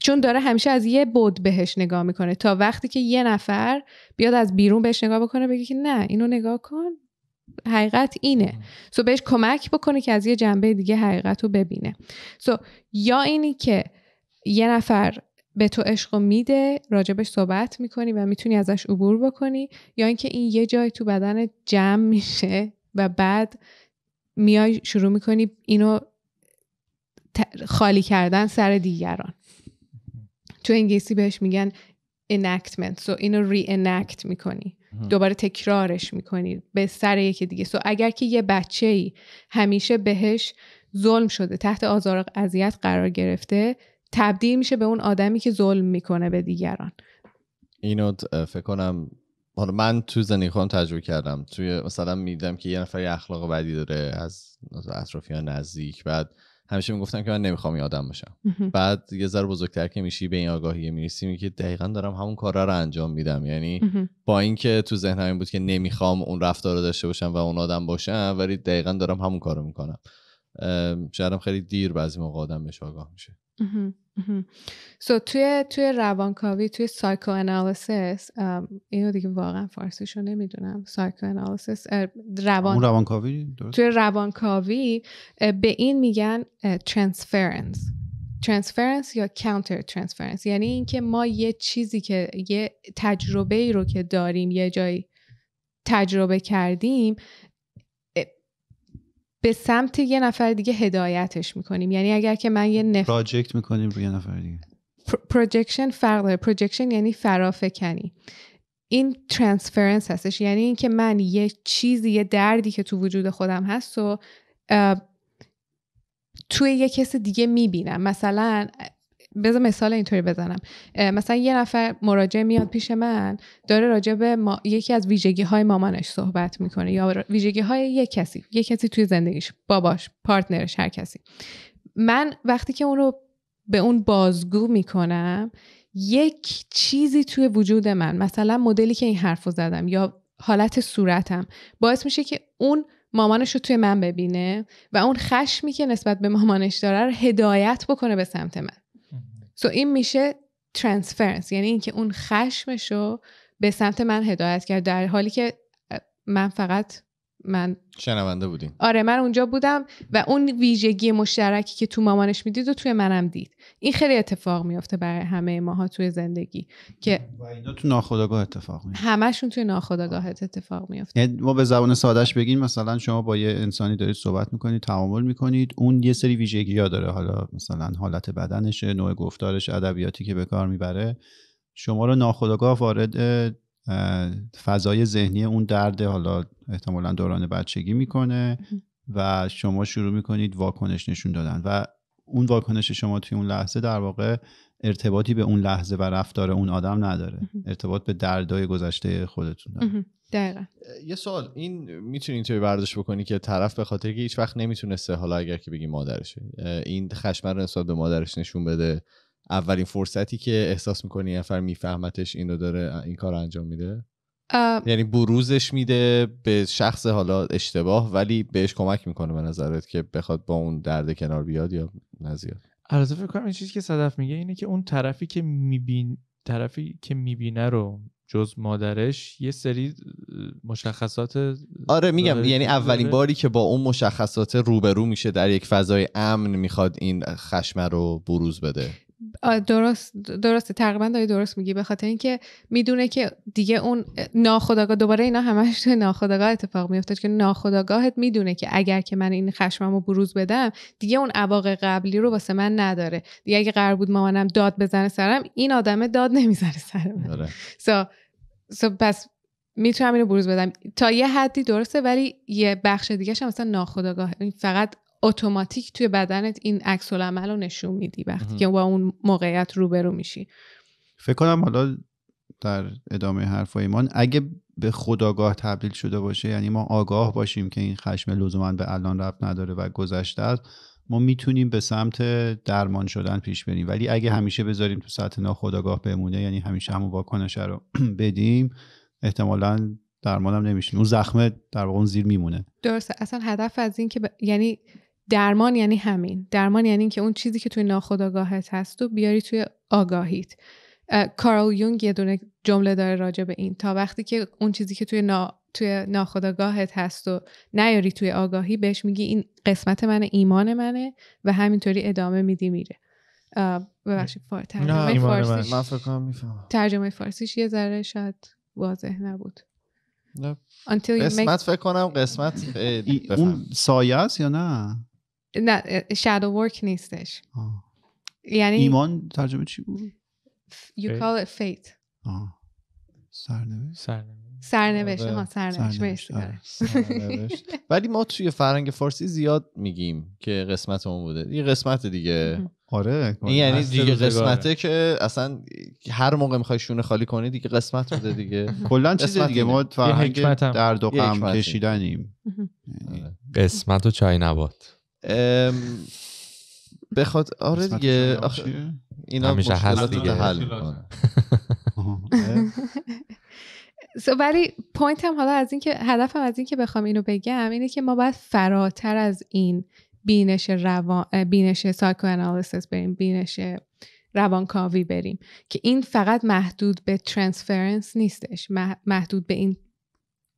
چون داره همیشه از یه بود بهش نگاه میکنه تا وقتی که یه نفر بیاد از بیرون بهش نگاه بکنه بگه که نه اینو نگاه کن حقیقت اینه سو بهش کمک بکنه که از یه جنبه دیگه حقیقت رو ببینه سو یا اینی که یه نفر به تو عشق میده راجبش صحبت میکنی و میتونی ازش عبور بکنی یا اینکه این یه جای تو بدن جمع میشه و بعد میای شروع میکنی اینو خالی کردن سر دیگران تو انگلیسی بهش میگن enactment سو so اینو ری میکنی دوباره تکرارش میکنی به سر یکی دیگه سو so اگر که یه بچه ای همیشه بهش ظلم شده تحت آزار و اذیت قرار گرفته تبدیل میشه به اون آدمی که ظلم میکنه به دیگران اینو فکر کنم من تو زنی خودم تجربه کردم توی مثلا میدم که یه نفر اخلاق بدی داره از اطرافیان نزدیک بعد همیشه میگفتم که من نمیخوام این آدم باشم بعد یه ذره بزرگتر که میشی به این آگاهی میرسی که دقیقا دارم همون کارا رو انجام میدم یعنی با اینکه تو ذهنم این بود که نمیخوام اون رفتار رو داشته باشم و اون آدم باشم ولی دقیقا دارم همون کارو میکنم شاید خیلی دیر بعضی موقع آدم بهش آگاه میشه سو توی توی روانکاوی توی سایکو انالیسیس اینو دیگه واقعا فارسیشو نمیدونم سایکو انالیسیس روان روانکاوی توی روانکاوی به این میگن ترانسفرنس ترانسفرنس یا کانتر ترانسفرنس یعنی اینکه ما یه چیزی که یه تجربه ای رو که داریم یه جایی تجربه کردیم به سمت یه نفر دیگه هدایتش میکنیم یعنی اگر که من یه نفر پراجکت میکنیم روی یه نفر دیگه پروجکشن فرق داره پروجکشن یعنی فرافکنی این ترانسفرنس هستش یعنی اینکه من یه چیزی یه دردی که تو وجود خودم هست و توی یه کس دیگه میبینم مثلا بذار مثال اینطوری بزنم مثلا یه نفر مراجع میاد پیش من داره راجع به یکی از ویژگی های مامانش صحبت میکنه یا ویژگی های یک کسی یک کسی توی زندگیش باباش پارتنرش هر کسی من وقتی که اون رو به اون بازگو میکنم یک چیزی توی وجود من مثلا مدلی که این حرف رو زدم یا حالت صورتم باعث میشه که اون مامانش رو توی من ببینه و اون خشمی که نسبت به مامانش داره رو هدایت بکنه به سمت من سو این میشه ترانسفرنس یعنی اینکه اون خشمشو به سمت من هدایت کرد در حالی که من فقط من شنونده بودیم آره من اونجا بودم و اون ویژگی مشترکی که تو مامانش میدید و توی منم دید این خیلی اتفاق میفته برای همه ماها توی زندگی که و اینا تو ناخودآگاه اتفاق میفته همشون توی ناخودآگاهت اتفاق میفته یعنی ما به زبان سادهش بگیم مثلا شما با یه انسانی دارید صحبت میکنید تعامل میکنید اون یه سری ویژگی ها داره حالا مثلا حالت بدنش نوع گفتارش ادبیاتی که به کار میبره شما رو ناخودآگاه وارد فضای ذهنی اون درد حالا احتمالا دوران بچگی میکنه و شما شروع میکنید واکنش نشون دادن و اون واکنش شما توی اون لحظه در واقع ارتباطی به اون لحظه و رفتار اون آدم نداره ارتباط به دردای گذشته خودتون داره یه سوال این میتونی اینطوری برداشت بکنی که طرف به خاطر که هیچ وقت نمیتونسته حالا اگر که بگی مادرشه این خشم رو نسبت به مادرش نشون بده اولین فرصتی که احساس میکنی یه نفر میفهمتش اینو داره این کار انجام میده یعنی بروزش میده به شخص حالا اشتباه ولی بهش کمک میکنه به نظرت که بخواد با اون درد کنار بیاد یا نزیاد البته فکر کنم این چیزی که صدف میگه اینه که اون طرفی که میبین طرفی که میبینه رو جز مادرش یه سری مشخصات آره میگم یعنی اولین باری که با اون مشخصات روبرو میشه در یک فضای امن میخواد این خشم رو بروز بده درست درسته تقریبا داری درست میگی به خاطر اینکه میدونه که دیگه اون ناخداگاه دوباره اینا همش ناخداگاه اتفاق میفته که ناخداگاهت میدونه که اگر که من این خشمم رو بروز بدم دیگه اون عواقع قبلی رو واسه من نداره دیگه اگه قرار بود مامانم داد بزنه سرم این آدمه داد نمیزنه سرم سو بله. پس میتونم اینو بروز بدم تا یه حدی درسته ولی یه بخش دیگه هم مثلا ناخداگاه فقط اتوماتیک توی بدنت این عکس العمل رو نشون میدی وقتی که با اون موقعیت روبرو میشی فکر کنم حالا در ادامه حرف ایمان اگه به خداگاه تبدیل شده باشه یعنی ما آگاه باشیم که این خشم لزوما به الان رفت نداره و گذشته است ما میتونیم به سمت درمان شدن پیش بریم ولی اگه همیشه بذاریم تو سطح ناخداگاه بمونه یعنی همیشه همون واکنش رو بدیم احتمالا درمانم نمیشیم اون زخم در واقع اون زیر میمونه درسته اصلا هدف از این که یعنی درمان یعنی همین درمان یعنی که اون چیزی که توی ناخودآگاهت هست و بیاری توی آگاهیت کارل یونگ یه دونه جمله داره راجع به این تا وقتی که اون چیزی که توی نا... توی ناخودآگاهت هست و نیاری توی آگاهی بهش میگی این قسمت من ایمان منه و همینطوری ادامه میدی میره ببخشید ترجمه فارسیش ترجمه فارسیش یه ذره شاید واضح نبود قسمت فکر کنم قسمت اون سایه است یا نه نه شادو ورک نیستش یعنی ایمان ترجمه چی بود you call it fate آره. آره. آره. سرنوشت ولی ما توی فرنگ فارسی زیاد میگیم که قسمت اون بوده این قسمت دیگه آره این یعنی دیگه قسمته که اصلا هر موقع میخوای شونه خالی کنی دیگه قسمت بوده دیگه کلا چیز دیگه ما فرنگ درد و غم کشیدنیم یعنی قسمت و چای نبات بخواد آره دیگه اینا همیشه هست دیگه حل so, ولی پوینت هم حالا از اینکه هدفم از اینکه بخوام اینو بگم اینه که ما باید فراتر از این بینش روان بینش سایکو انالیسیس بریم بینش روانکاوی بریم که این فقط محدود به ترانسفرنس نیستش محدود به این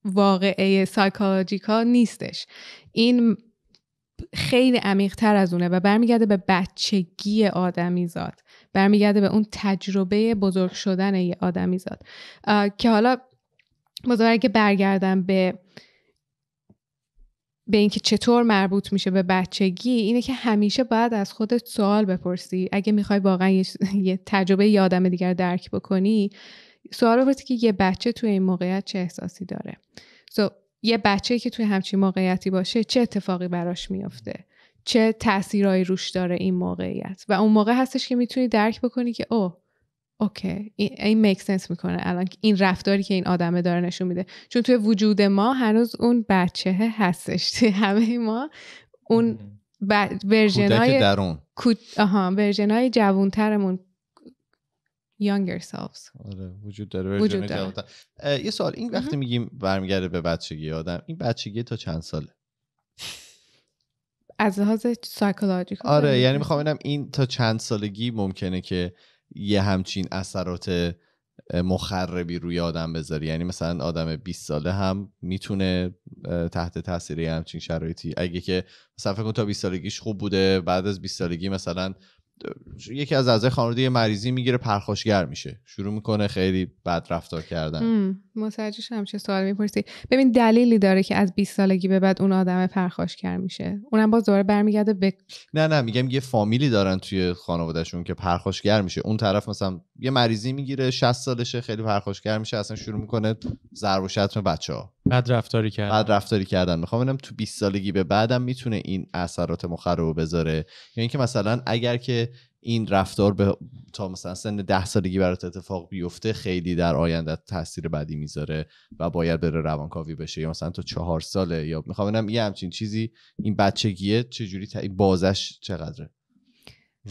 واقعه سایکولوژیکال نیستش این خیلی عمیقتر از اونه و برمیگرده به بچگی آدمی زاد برمیگرده به اون تجربه بزرگ شدن یه زاد که حالا مزار اگه برگردم به به اینکه چطور مربوط میشه به بچگی اینه که همیشه باید از خودت سوال بپرسی اگه میخوای واقعا یه،, تجربه یه آدم دیگر درک بکنی سوال بپرسی که یه بچه توی این موقعیت چه احساسی داره so, یه بچه که توی همچین موقعیتی باشه چه اتفاقی براش میافته چه تاثیرایی روش داره این موقعیت و اون موقع هستش که میتونی درک بکنی که او اوکی این, میکسنس سنس میکنه الان این رفتاری که این آدمه داره نشون میده چون توی وجود ما هنوز اون بچه هستش توی همه ما اون ورژن های درون آها جوونترمون یانگر yourselves آره وجود داره وجود داره. یه سوال این وقتی میگیم برمیگرده به بچگی آدم این بچگی تا چند ساله از لحاظ سایکولوژیکال آره یعنی میخوام ببینم این تا چند سالگی ممکنه که یه همچین اثرات مخربی روی آدم بذاری یعنی مثلا آدم 20 ساله هم میتونه تحت تاثیر همچین شرایطی اگه که مثلا فکر کن تا 20 سالگیش خوب بوده بعد از 20 سالگی مثلا یکی از اعضای خانواده مریضی میگیره پرخاشگر میشه شروع میکنه خیلی بد رفتار کردن متوجه هم چه سوال میپرسی ببین دلیلی داره که از 20 سالگی به بعد اون آدم پرخاشگر میشه اونم باز دوباره برمیگرده به نه نه میگم یه فامیلی دارن توی خانوادهشون که پرخاشگر میشه اون طرف مثلا یه مریضی میگیره 60 سالشه خیلی پرخاشگر میشه اصلا شروع میکنه ضرب و شتم بچه بد رفتاری کردن بد رفتاری کردن میخوام ببینم تو 20 سالگی به بعدم میتونه این اثرات مخرب بذاره یا اینکه مثلا اگر که این رفتار به تا مثلا سن ده سالگی برات اتفاق بیفته خیلی در آینده تاثیر بدی میذاره و باید بره روانکاوی بشه یا مثلا تو چهار ساله یا میخوام ببینم یه همچین چیزی این بچگیه چجوری بازش چقدره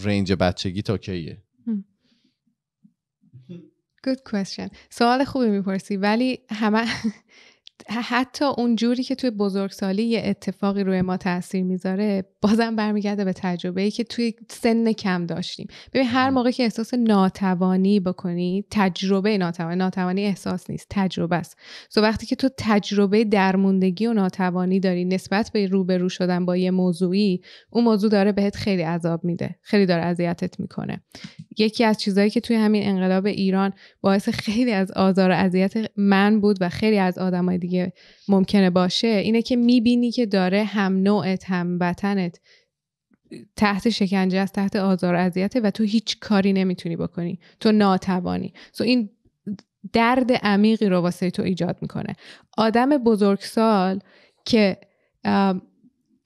رنج بچگی تا کیه Good question. سوال خوبی میپرسی ولی همه حتی اون جوری که توی بزرگسالی یه اتفاقی روی ما تاثیر میذاره بازم برمیگرده به تجربه ای که توی سن کم داشتیم ببین هر موقع که احساس ناتوانی بکنی تجربه ناتوانی ناتوانی احساس نیست تجربه است سو وقتی که تو تجربه درموندگی و ناتوانی داری نسبت به روبرو شدن با یه موضوعی اون موضوع داره بهت خیلی عذاب میده خیلی داره اذیتت میکنه یکی از چیزهایی که توی همین انقلاب ایران باعث خیلی از آزار و اذیت من بود و خیلی از آدمای ممکنه باشه اینه که میبینی که داره هم نوعت هم وطنت تحت شکنجه است تحت آزار اذیت و تو هیچ کاری نمیتونی بکنی تو ناتوانی سو این درد عمیقی رو واسه تو ایجاد میکنه آدم بزرگسال که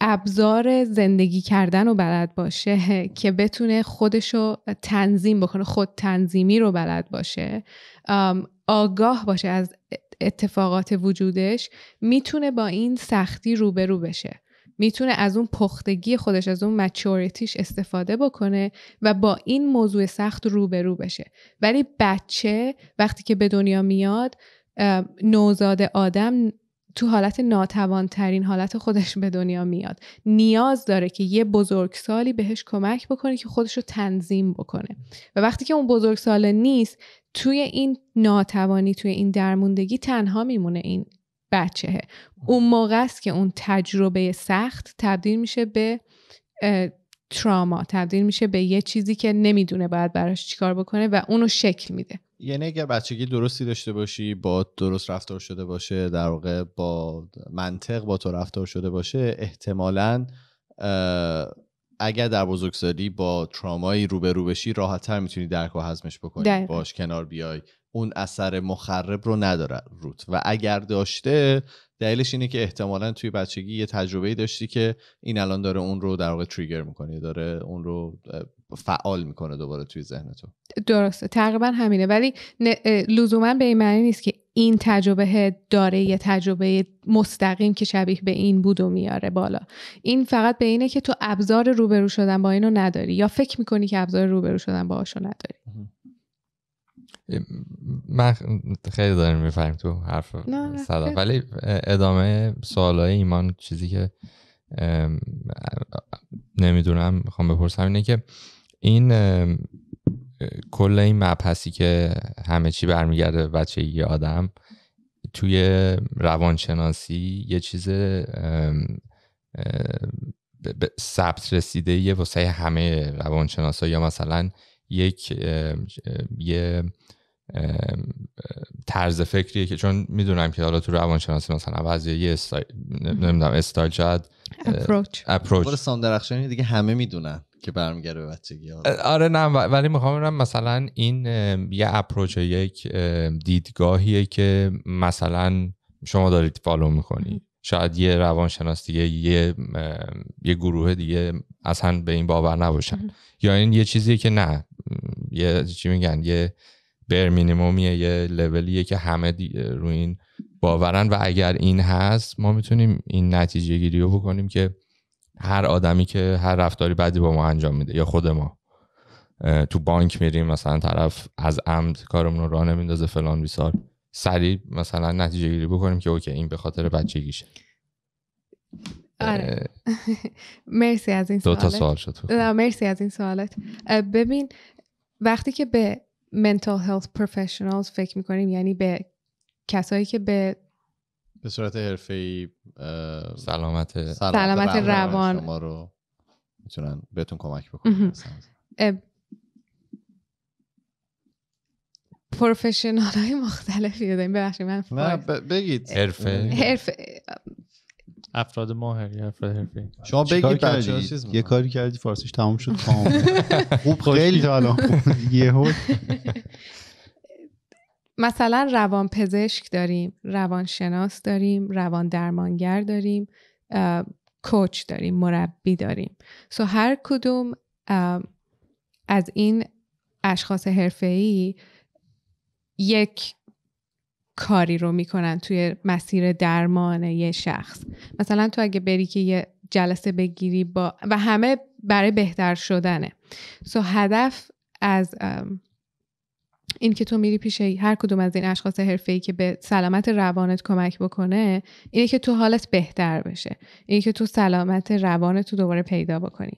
ابزار زندگی کردن رو بلد باشه که بتونه خودش رو تنظیم بکنه خود تنظیمی رو بلد باشه آگاه باشه از اتفاقات وجودش میتونه با این سختی روبرو بشه میتونه از اون پختگی خودش از اون مچوریتیش استفاده بکنه و با این موضوع سخت روبرو بشه ولی بچه وقتی که به دنیا میاد نوزاد آدم تو حالت ناتوانترین حالت خودش به دنیا میاد نیاز داره که یه بزرگسالی بهش کمک بکنه که خودش رو تنظیم بکنه و وقتی که اون بزرگسال نیست توی این ناتوانی توی این درموندگی تنها میمونه این بچهه اون موقع است که اون تجربه سخت تبدیل میشه به تراما تبدیل میشه به یه چیزی که نمیدونه باید براش چیکار بکنه و اونو شکل میده یعنی اگر بچگی درستی داشته باشی با درست رفتار شده باشه در واقع با منطق با تو رفتار شده باشه احتمالاً اگر در بزرگسالی با ترامایی روبرو بشی تر میتونی درک و هضمش بکنی باش کنار بیای اون اثر مخرب رو نداره روت و اگر داشته دلیلش اینه که احتمالا توی بچگی یه تجربه داشتی که این الان داره اون رو در واقع تریگر میکنه داره اون رو فعال میکنه دوباره توی ذهن تو درسته تقریبا همینه ولی لزوما به این معنی نیست که این تجربه داره یه تجربه مستقیم که شبیه به این بود و میاره بالا این فقط به اینه که تو ابزار روبرو شدن با اینو نداری یا فکر میکنی که ابزار روبرو شدن باهاشو نداری من خیلی داریم میفهمیم تو حرف صدا ولی ادامه های ایمان چیزی که نمیدونم میخوام بپرسم اینه که این کل این مبحثی که همه چی برمیگرده بچه یه آدم توی روانشناسی یه چیز به ثبت رسیده یه واسه همه روانشناسا یا مثلا یک یه طرز فکریه که چون میدونم که حالا تو روانشناسی مثلا بعضی یه استایل نمیدونم استایل شاید اپروچ اپروچ درخشانی دیگه همه میدونن که برمیگره به بچگی آره نه ولی میخوام ببینم مثلا این یه اپروچ یک دیدگاهیه که مثلا شما دارید فالو میکنی شاید یه روانشناس دیگه یه یه گروه دیگه اصلا به این باور نباشن یا این یه چیزیه که نه یه چی میگن یه بر مینیمومیه یه لولیه که همه رو این باورن و اگر این هست ما میتونیم این نتیجه گیری رو بکنیم که هر آدمی که هر رفتاری بدی با ما انجام میده یا خود ما تو بانک میریم مثلا طرف از عمد کارمون رو راه نمیندازه فلان بیسار سریع مثلا نتیجه گیری بکنیم که اوکی این به خاطر بچگیشه آره مرسی از این سوالت دو تا سوال شد مرسی از این سوالت ببین وقتی که به mental health professionals فکر میکنیم یعنی به کسایی که به به صورت حرفه‌ای سلامت سلامت, روان, شما رو میتونن بهتون کمک بکنن پروفشنال های مختلفی داریم ببخشید من نه بگید حرفه حرفه افراد ماهر یا افراد حرفه شما بگید کردی یه کاری کردی فارسیش تمام شد خوب خیلی تا الان یهو مثلا روان پزشک داریم روانشناس داریم روان درمانگر داریم کوچ داریم مربی داریم سو هر کدوم از این اشخاص ای یک کاری رو میکنن توی مسیر درمان یه شخص مثلا تو اگه بری که یه جلسه بگیری با و همه برای بهتر شدنه سو هدف از این که تو میری پیش هر کدوم از این اشخاص حرفه‌ای که به سلامت روانت کمک بکنه اینه که تو حالت بهتر بشه اینه که تو سلامت روانت تو دوباره پیدا بکنی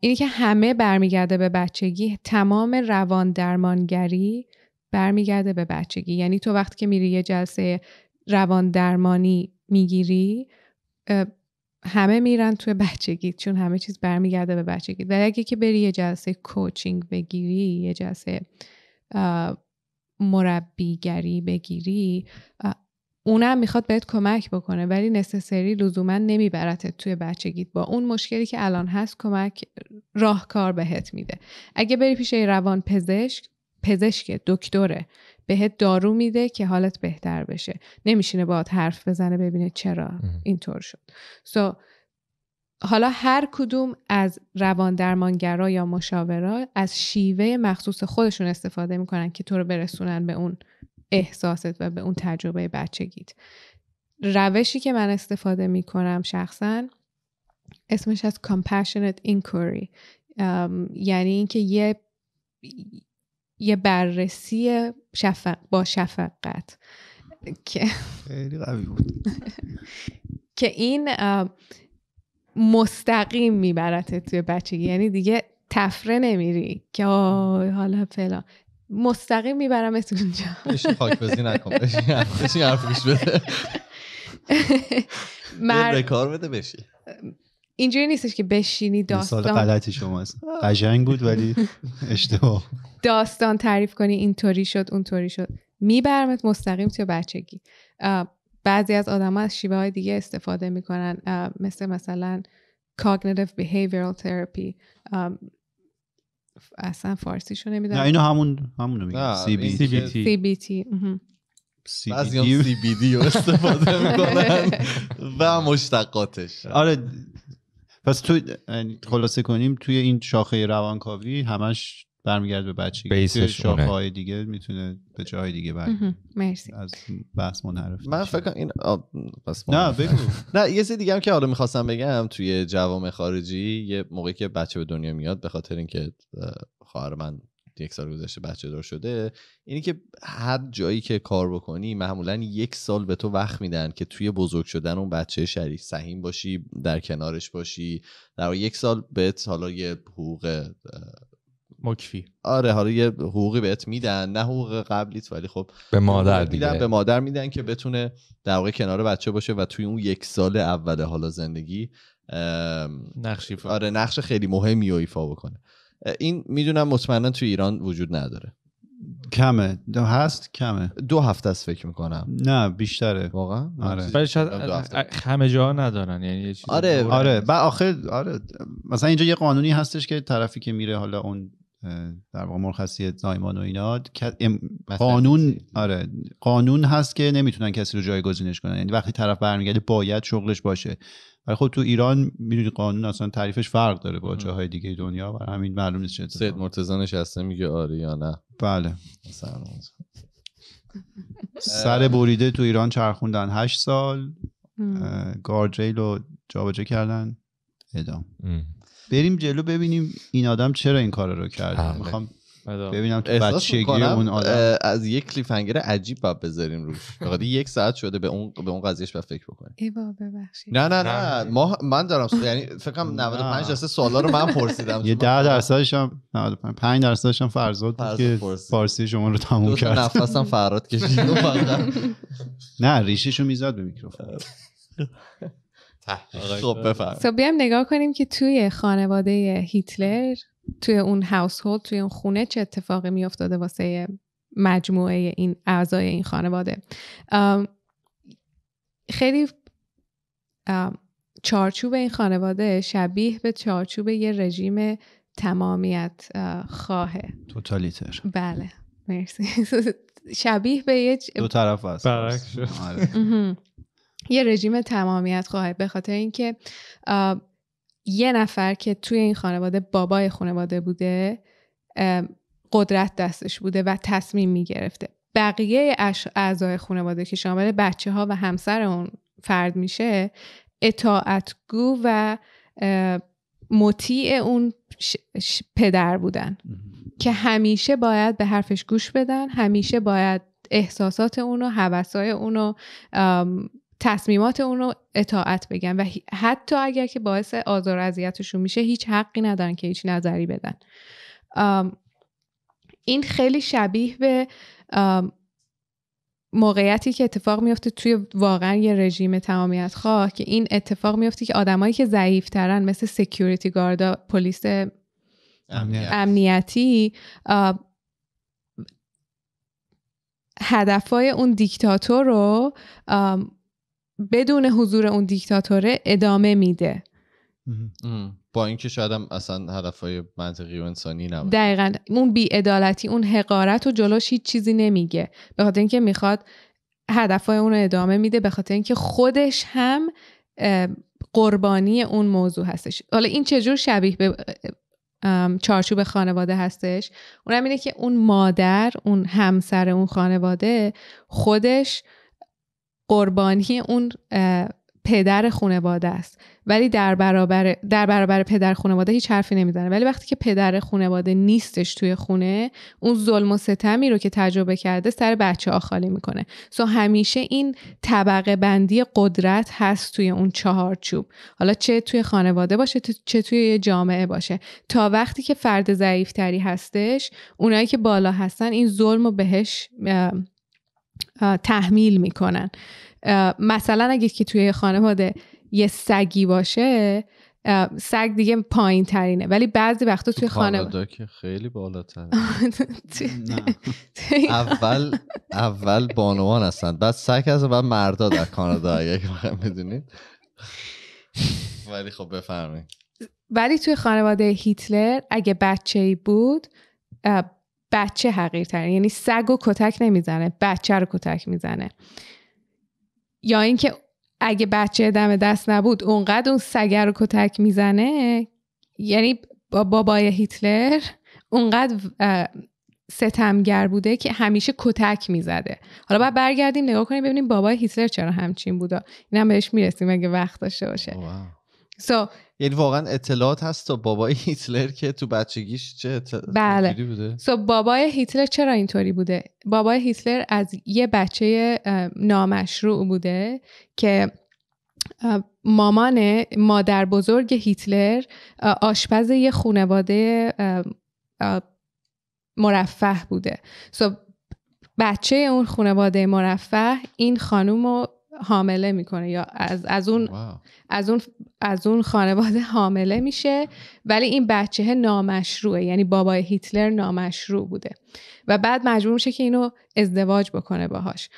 اینه که همه برمیگرده به بچگی تمام روان درمانگری برمیگرده به بچگی یعنی تو وقتی که میری یه جلسه روان درمانی میگیری همه میرن توی بچگی چون همه چیز برمیگرده به بچگی ولی اگه که بری یه جلسه کوچینگ بگیری یه جلسه مربیگری بگیری اونم میخواد بهت کمک بکنه ولی نسسری لزوما نمیبرتت توی بچگیت با اون مشکلی که الان هست کمک راهکار بهت میده اگه بری پیش روان پزشک پزشک دکتره بهت دارو میده که حالت بهتر بشه نمیشینه باهات حرف بزنه ببینه چرا اینطور شد سو حالا هر کدوم از روان درمانگرا یا مشاورا از شیوه مخصوص خودشون استفاده میکنن که تو رو برسونن به اون احساست و به اون تجربه بچگیت روشی که من استفاده میکنم شخصا اسمش از compassionate inquiry یعنی اینکه یه یه بررسی با شفقت که خیلی که این مستقیم میبرته توی بچگی یعنی دیگه تفره نمیری که آه حالا فلان مستقیم میبرم از اونجا بشین خاک بزی نکن بشی حرف گوش بده مر... کار بده بشی اینجوری نیستش که بشینی داستان سال غلطی شماست قجنگ بود ولی اشتباه داستان تعریف کنی اینطوری شد اونطوری شد میبرمت مستقیم توی بچگی بعضی از آدما از شیوه های دیگه استفاده میکنن مثل مثلا cognitive behavioral therapy اصلا فارسیشو نمیدونم نه اینو همون همونو میگن CBT CBT بعضی هم رو استفاده میکنن و مشتقاتش آره پس تو خلاصه کنیم توی این شاخه روانکاوی همش برمیگرد به بچه بیسش های دیگه میتونه به جای دیگه برمیگرد مرسی از بحث منحرف من فکر این نه بگو نه یه سری دیگه هم که حالا میخواستم بگم توی جوام خارجی یه موقعی که بچه به دنیا میاد به خاطر اینکه خواهر من یک سال گذشته بچه دار شده اینی که هر جایی که کار بکنی معمولا یک سال به تو وقت میدن که توی بزرگ شدن اون بچه شریف سهیم باشی در کنارش باشی در یک سال بهت حالا یه حقوق مکفی آره حالا یه حقوقی بهت میدن نه حقوق قبلیت ولی خب به مادر میدن. به مادر میدن که بتونه در واقع کنار بچه باشه و توی اون یک سال اول حالا زندگی نقش آره نقش خیلی مهمی و ایفا بکنه این میدونم مطمئنا تو ایران وجود نداره کمه دو هست کمه دو هفته است فکر میکنم نه بیشتره واقعا آره, آره. شاید همه جا ندارن یعنی آره آره و آخر آره مثلا اینجا یه قانونی هستش که طرفی که میره حالا اون در واقع مرخصی زایمان و اینا قانون آره قانون هست که نمیتونن کسی رو جایگزینش کنن یعنی وقتی طرف برمیگرده باید شغلش باشه ولی خب تو ایران میدونی قانون اصلا تعریفش فرق داره با جاهای دیگه دنیا و همین معلوم نیست چه سید مرتضی نشسته میگه آره یا نه بله سر بریده تو ایران چرخوندن هشت سال گاردریل رو جابجا کردن ادام بریم جلو ببینیم این آدم چرا این کار رو کرد بله. میخوام بله. ببینم تو بچگی اون آدم از یک کلیفنگر عجیب باب بذاریم روش فقط یک ساعت شده به اون به اون قضیهش باید فکر بکنیم ای ببخشید نه نه نه ما من دارم یعنی فکرم 95 درصد سوالا رو من پرسیدم یه 10 درصدش هم 95 5 درصدش هم فرزاد بود که فارسی شما رو تموم کرد دو نفسم فرات کشید نه رو میزد به میکروفون خب آره. بیام نگاه کنیم که توی خانواده هیتلر توی اون هاوس توی اون خونه چه اتفاقی میافتاده واسه مجموعه این اعضای این خانواده خیلی چارچوب این خانواده شبیه به چارچوب یه رژیم تمامیت خواهه توتالیتر بله مرسی شبیه به یه دو طرف هست یه رژیم تمامیت خواهد به خاطر اینکه یه نفر که توی این خانواده بابای خانواده بوده قدرت دستش بوده و تصمیم میگرفته بقیه اعضای خانواده که شامل بچه ها و همسر اون فرد میشه اطاعتگو و مطیع اون پدر بودن که همیشه باید به حرفش گوش بدن همیشه باید احساسات اونو حوثای اونو تصمیمات اون رو اطاعت بگن و حتی اگر که باعث آزار اذیتشون میشه هیچ حقی ندارن که هیچ نظری بدن این خیلی شبیه به موقعیتی که اتفاق میفته توی واقعا یه رژیم تمامیت خواه که این اتفاق میفته که آدمایی که ضعیف ترن مثل سکیوریتی گاردا پلیس امنیتی هدفای اون دیکتاتور رو بدون حضور اون دیکتاتوره ادامه میده با اینکه شاید هم اصلا های منطقی و انسانی نبود دقیقا اون بیعدالتی اون حقارت و جلوش هیچ چیزی نمیگه به خاطر اینکه میخواد های اون رو ادامه میده به خاطر اینکه خودش هم قربانی اون موضوع هستش حالا این چجور شبیه به چارچوب خانواده هستش اونم اینه که اون مادر اون همسر اون خانواده خودش قربانی اون پدر خانواده است ولی در برابر در برابر پدر خانواده هیچ حرفی نمیزنه ولی وقتی که پدر خانواده نیستش توی خونه اون ظلم و ستمی رو که تجربه کرده سر بچه آخالی خالی میکنه سو همیشه این طبقه بندی قدرت هست توی اون چهارچوب حالا چه توی خانواده باشه چه توی جامعه باشه تا وقتی که فرد ضعیفتری هستش اونایی که بالا هستن این ظلم رو بهش تحمیل میکنن مثلا اگه که توی خانواده یه سگی باشه سگ دیگه پایین ترینه ولی بعضی وقتا توی خانواده که خیلی بالاتر اول اول بانوان هستن بعد سگ هست بعد مردا در کانادا اگه میدونید ولی خب بفرمایید ولی توی خانواده هیتلر اگه بچه ای بود بچه حقیرتره یعنی سگ و کتک نمیزنه بچه رو کتک میزنه یا اینکه اگه بچه دم دست نبود اونقدر اون سگر رو کتک میزنه یعنی با بابای هیتلر اونقدر ستمگر بوده که همیشه کتک میزده حالا باید برگردیم نگاه کنیم ببینیم بابای هیتلر چرا همچین بوده این هم بهش میرسیم اگه وقت داشته باشه سو یعنی واقعا اطلاعات هست تا بابای هیتلر که تو بچگیش چه اطلاع... بله. بوده سو بابای هیتلر چرا اینطوری بوده بابای هیتلر از یه بچه نامشروع بوده که مامان مادر بزرگ هیتلر آشپز یه خونواده مرفه بوده سو بچه اون خانواده مرفه این خانوم رو حامله میکنه یا از, از اون از اون از اون خانواده حامله میشه ولی این بچه نامشروعه یعنی بابای هیتلر نامشروع بوده و بعد مجبور میشه که اینو ازدواج بکنه باهاش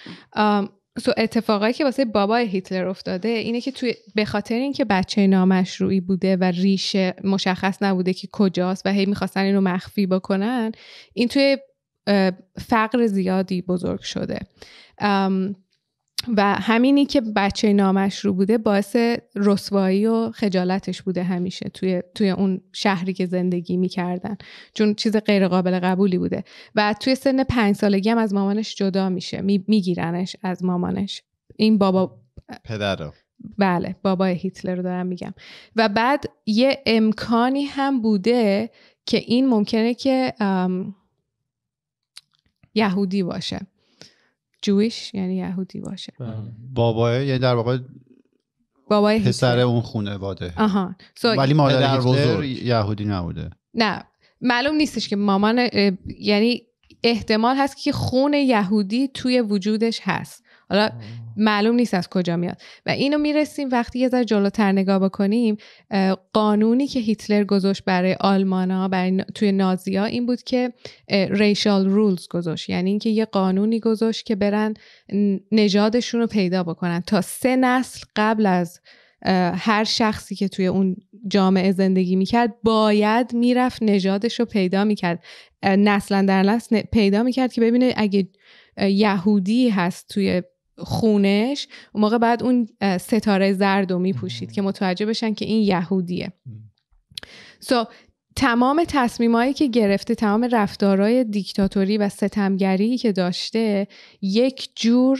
سو اتفاقایی که واسه بابای هیتلر افتاده اینه که توی به خاطر اینکه بچه نامشروعی بوده و ریشه مشخص نبوده که کجاست و هی میخواستن اینو مخفی بکنن این توی فقر زیادی بزرگ شده و همینی که بچه رو بوده باعث رسوایی و خجالتش بوده همیشه توی, توی اون شهری که زندگی میکردن چون چیز غیر قابل قبولی بوده و توی سن پنج سالگی هم از مامانش جدا میشه میگیرنش از مامانش این بابا پدر بله بابا هیتلر رو دارم میگم و بعد یه امکانی هم بوده که این ممکنه که یهودی باشه جویش یعنی یهودی باشه بله. بابای یه یعنی در واقع بابای پسر اون خونواده آها ولی مادر بزرگ یهودی نبوده نه معلوم نیستش که مامان یعنی احتمال هست که خون یهودی توی وجودش هست حالا معلوم نیست از کجا میاد و اینو میرسیم وقتی یه ذره جلوتر نگاه بکنیم قانونی که هیتلر گذاشت برای آلمانا برای توی نازیا این بود که ریشال رولز گذاشت یعنی اینکه یه قانونی گذاشت که برن نژادشون رو پیدا بکنن تا سه نسل قبل از هر شخصی که توی اون جامعه زندگی میکرد باید میرفت نژادش رو پیدا میکرد نسلا در نسل پیدا میکرد که ببینه اگه یهودی هست توی خونش اون موقع بعد اون ستاره زرد رو میپوشید که متوجه بشن که این یهودیه سو تمام تصمیمایی که گرفته تمام رفتارهای دیکتاتوری و ستمگری که داشته یک جور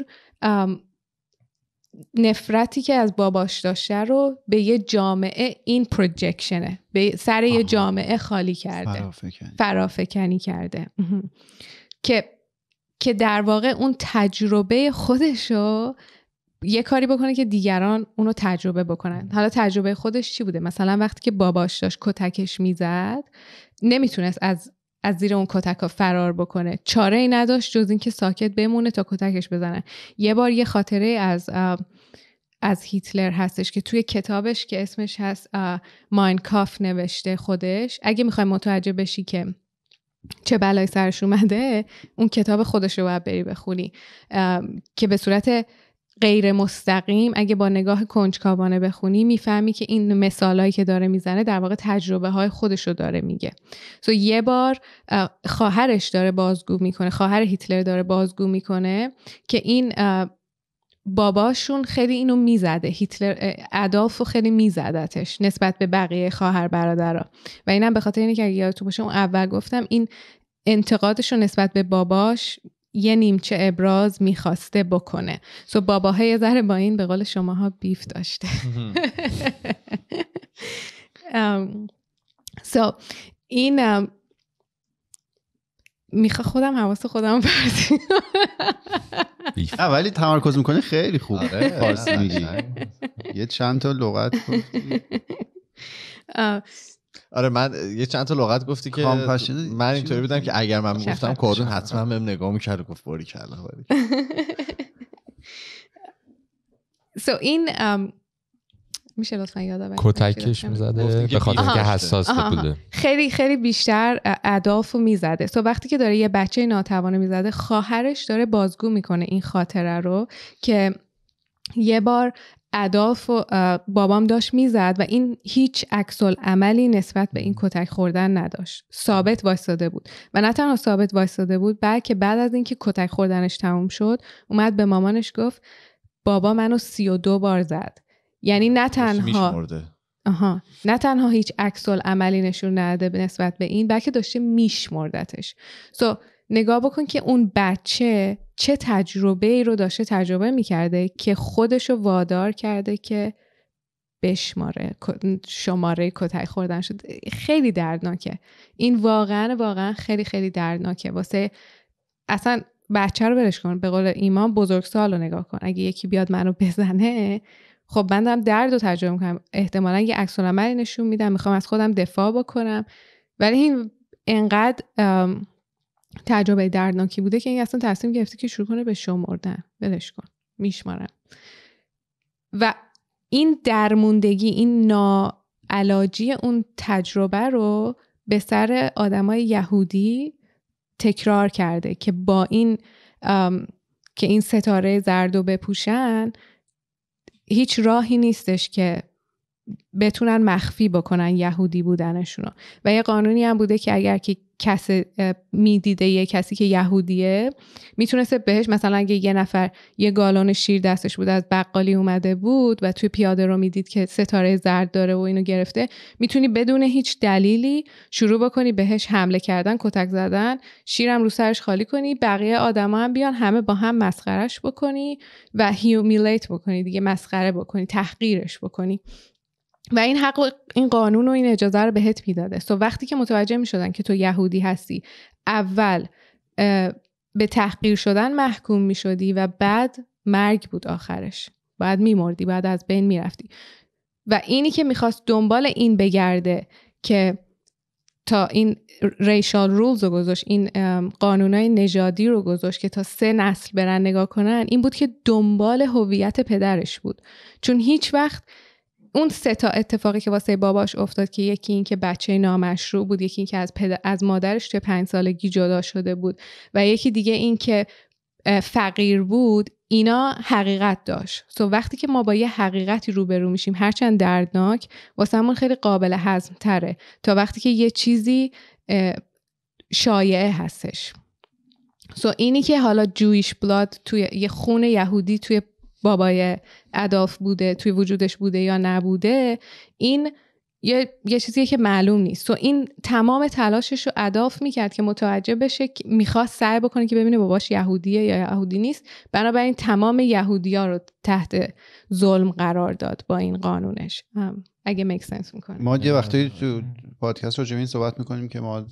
نفرتی که از باباش داشته رو به یه جامعه این پروجکشنه به سر یه جامعه خالی کرده فرافکنی کرده که که در واقع اون تجربه خودشو یه کاری بکنه که دیگران اونو تجربه بکنن حالا تجربه خودش چی بوده مثلا وقتی که باباش داشت کتکش میزد نمیتونست از از زیر اون کتک ها فرار بکنه چاره ای نداشت جز اینکه ساکت بمونه تا کتکش بزنه. یه بار یه خاطره از از هیتلر هستش که توی کتابش که اسمش هست ماینکاف نوشته خودش اگه میخوای متوجه بشی که چه بلای سرش اومده اون کتاب خودش رو باید بری بخونی که به صورت غیر مستقیم اگه با نگاه کنجکاوانه بخونی میفهمی که این مثالایی که داره میزنه در واقع تجربه های خودش رو داره میگه سو یه بار خواهرش داره بازگو میکنه خواهر هیتلر داره بازگو میکنه که این باباشون خیلی اینو میزده هیتلر ادالف خیلی میزدتش نسبت به بقیه خواهر برادرا و اینم به خاطر اینه که اگه یادتون باشه اون اول گفتم این انتقادش رو نسبت به باباش یه نیمچه ابراز میخواسته بکنه سو باباها یه ذره با این به قول شماها بیف داشته سو این میخوا خودم حواس خودم پرسی ولی تمرکز میکنه خیلی خوب آره، آره، آره. یه چند تا لغت آره من یه چند تا لغت گفتی که من اینطوری بودم که اگر من گفتم کارون حتما بهم نگاه میکرد و گفت باری کلا سو این میشه لطفا کتکش میزده به خاطر که حساس بوده خیلی خیلی بیشتر اهداف میزده تو وقتی که داره یه بچه ناتوانه میزده خواهرش داره بازگو میکنه این خاطره رو که یه بار اداف و بابام داشت میزد و این هیچ عکس عملی نسبت به این کتک خوردن نداشت ثابت وایستاده بود و نه تنها ثابت وایستاده بود بلکه بعد از اینکه کتک خوردنش تموم شد اومد به مامانش گفت بابا منو سی و دو بار زد یعنی نه تنها آها نه تنها هیچ عکس عملی نشون نده به نسبت به این بلکه داشته میشمردتش سو نگاه بکن که اون بچه چه تجربه ای رو داشته تجربه میکرده که خودش رو وادار کرده که بشماره شماره کتک خوردن شد خیلی دردناکه این واقعا واقعا خیلی خیلی دردناکه واسه اصلا بچه رو برش کن به قول ایمان سال رو نگاه کن اگه یکی بیاد منو بزنه خب من دارم درد رو تجربه میکنم احتمالا یه عکس نشون میدم میخوام از خودم دفاع بکنم ولی این انقدر تجربه دردناکی بوده که این اصلا تصمیم گرفته که شروع کنه به شمردن ولش کن میشمارم و این درموندگی این ناعلاجی اون تجربه رو به سر آدمای یهودی تکرار کرده که با این که این ستاره زرد و بپوشن هیچ راهی نیستش که بتونن مخفی بکنن یهودی بودنشون و یه قانونی هم بوده که اگر که کس میدیده یه کسی که یهودیه میتونسته بهش مثلا اگه یه نفر یه گالون شیر دستش بود از بقالی اومده بود و توی پیاده رو میدید که ستاره زرد داره و اینو گرفته میتونی بدون هیچ دلیلی شروع بکنی بهش حمله کردن کتک زدن شیرم رو سرش خالی کنی بقیه آدما هم بیان همه با هم مسخرش بکنی و هیومیلیت بکنی دیگه مسخره بکنی تحقیرش بکنی و این حق و این قانون و این اجازه رو بهت میداده سو وقتی که متوجه میشدن که تو یهودی هستی اول به تحقیر شدن محکوم میشدی و بعد مرگ بود آخرش بعد میمردی بعد از بین میرفتی و اینی که میخواست دنبال این بگرده که تا این ریشال رولز رو گذاشت این های نژادی رو گذاشت که تا سه نسل برن نگاه کنن این بود که دنبال هویت پدرش بود چون هیچ وقت اون سه تا اتفاقی که واسه باباش افتاد که یکی این که بچه نامشروع بود یکی این که از, از مادرش توی پنج سالگی جدا شده بود و یکی دیگه این که فقیر بود اینا حقیقت داشت سو وقتی که ما با یه حقیقتی روبرو میشیم هرچند دردناک واسهمون خیلی قابل هضم تره تا وقتی که یه چیزی شایعه هستش سو اینی که حالا جویش بلاد توی یه خون یهودی توی بابای اداف بوده توی وجودش بوده یا نبوده این یه, یه چیزیه که معلوم نیست تو این تمام تلاشش رو اداف میکرد که متوجه بشه میخواست سعی بکنه که ببینه باباش یهودیه یا یهودی نیست بنابراین تمام یهودی ها رو تحت ظلم قرار داد با این قانونش هم. اگه میک سنس میکنه ما یه وقتی تو پادکست رو این صحبت میکنیم که ما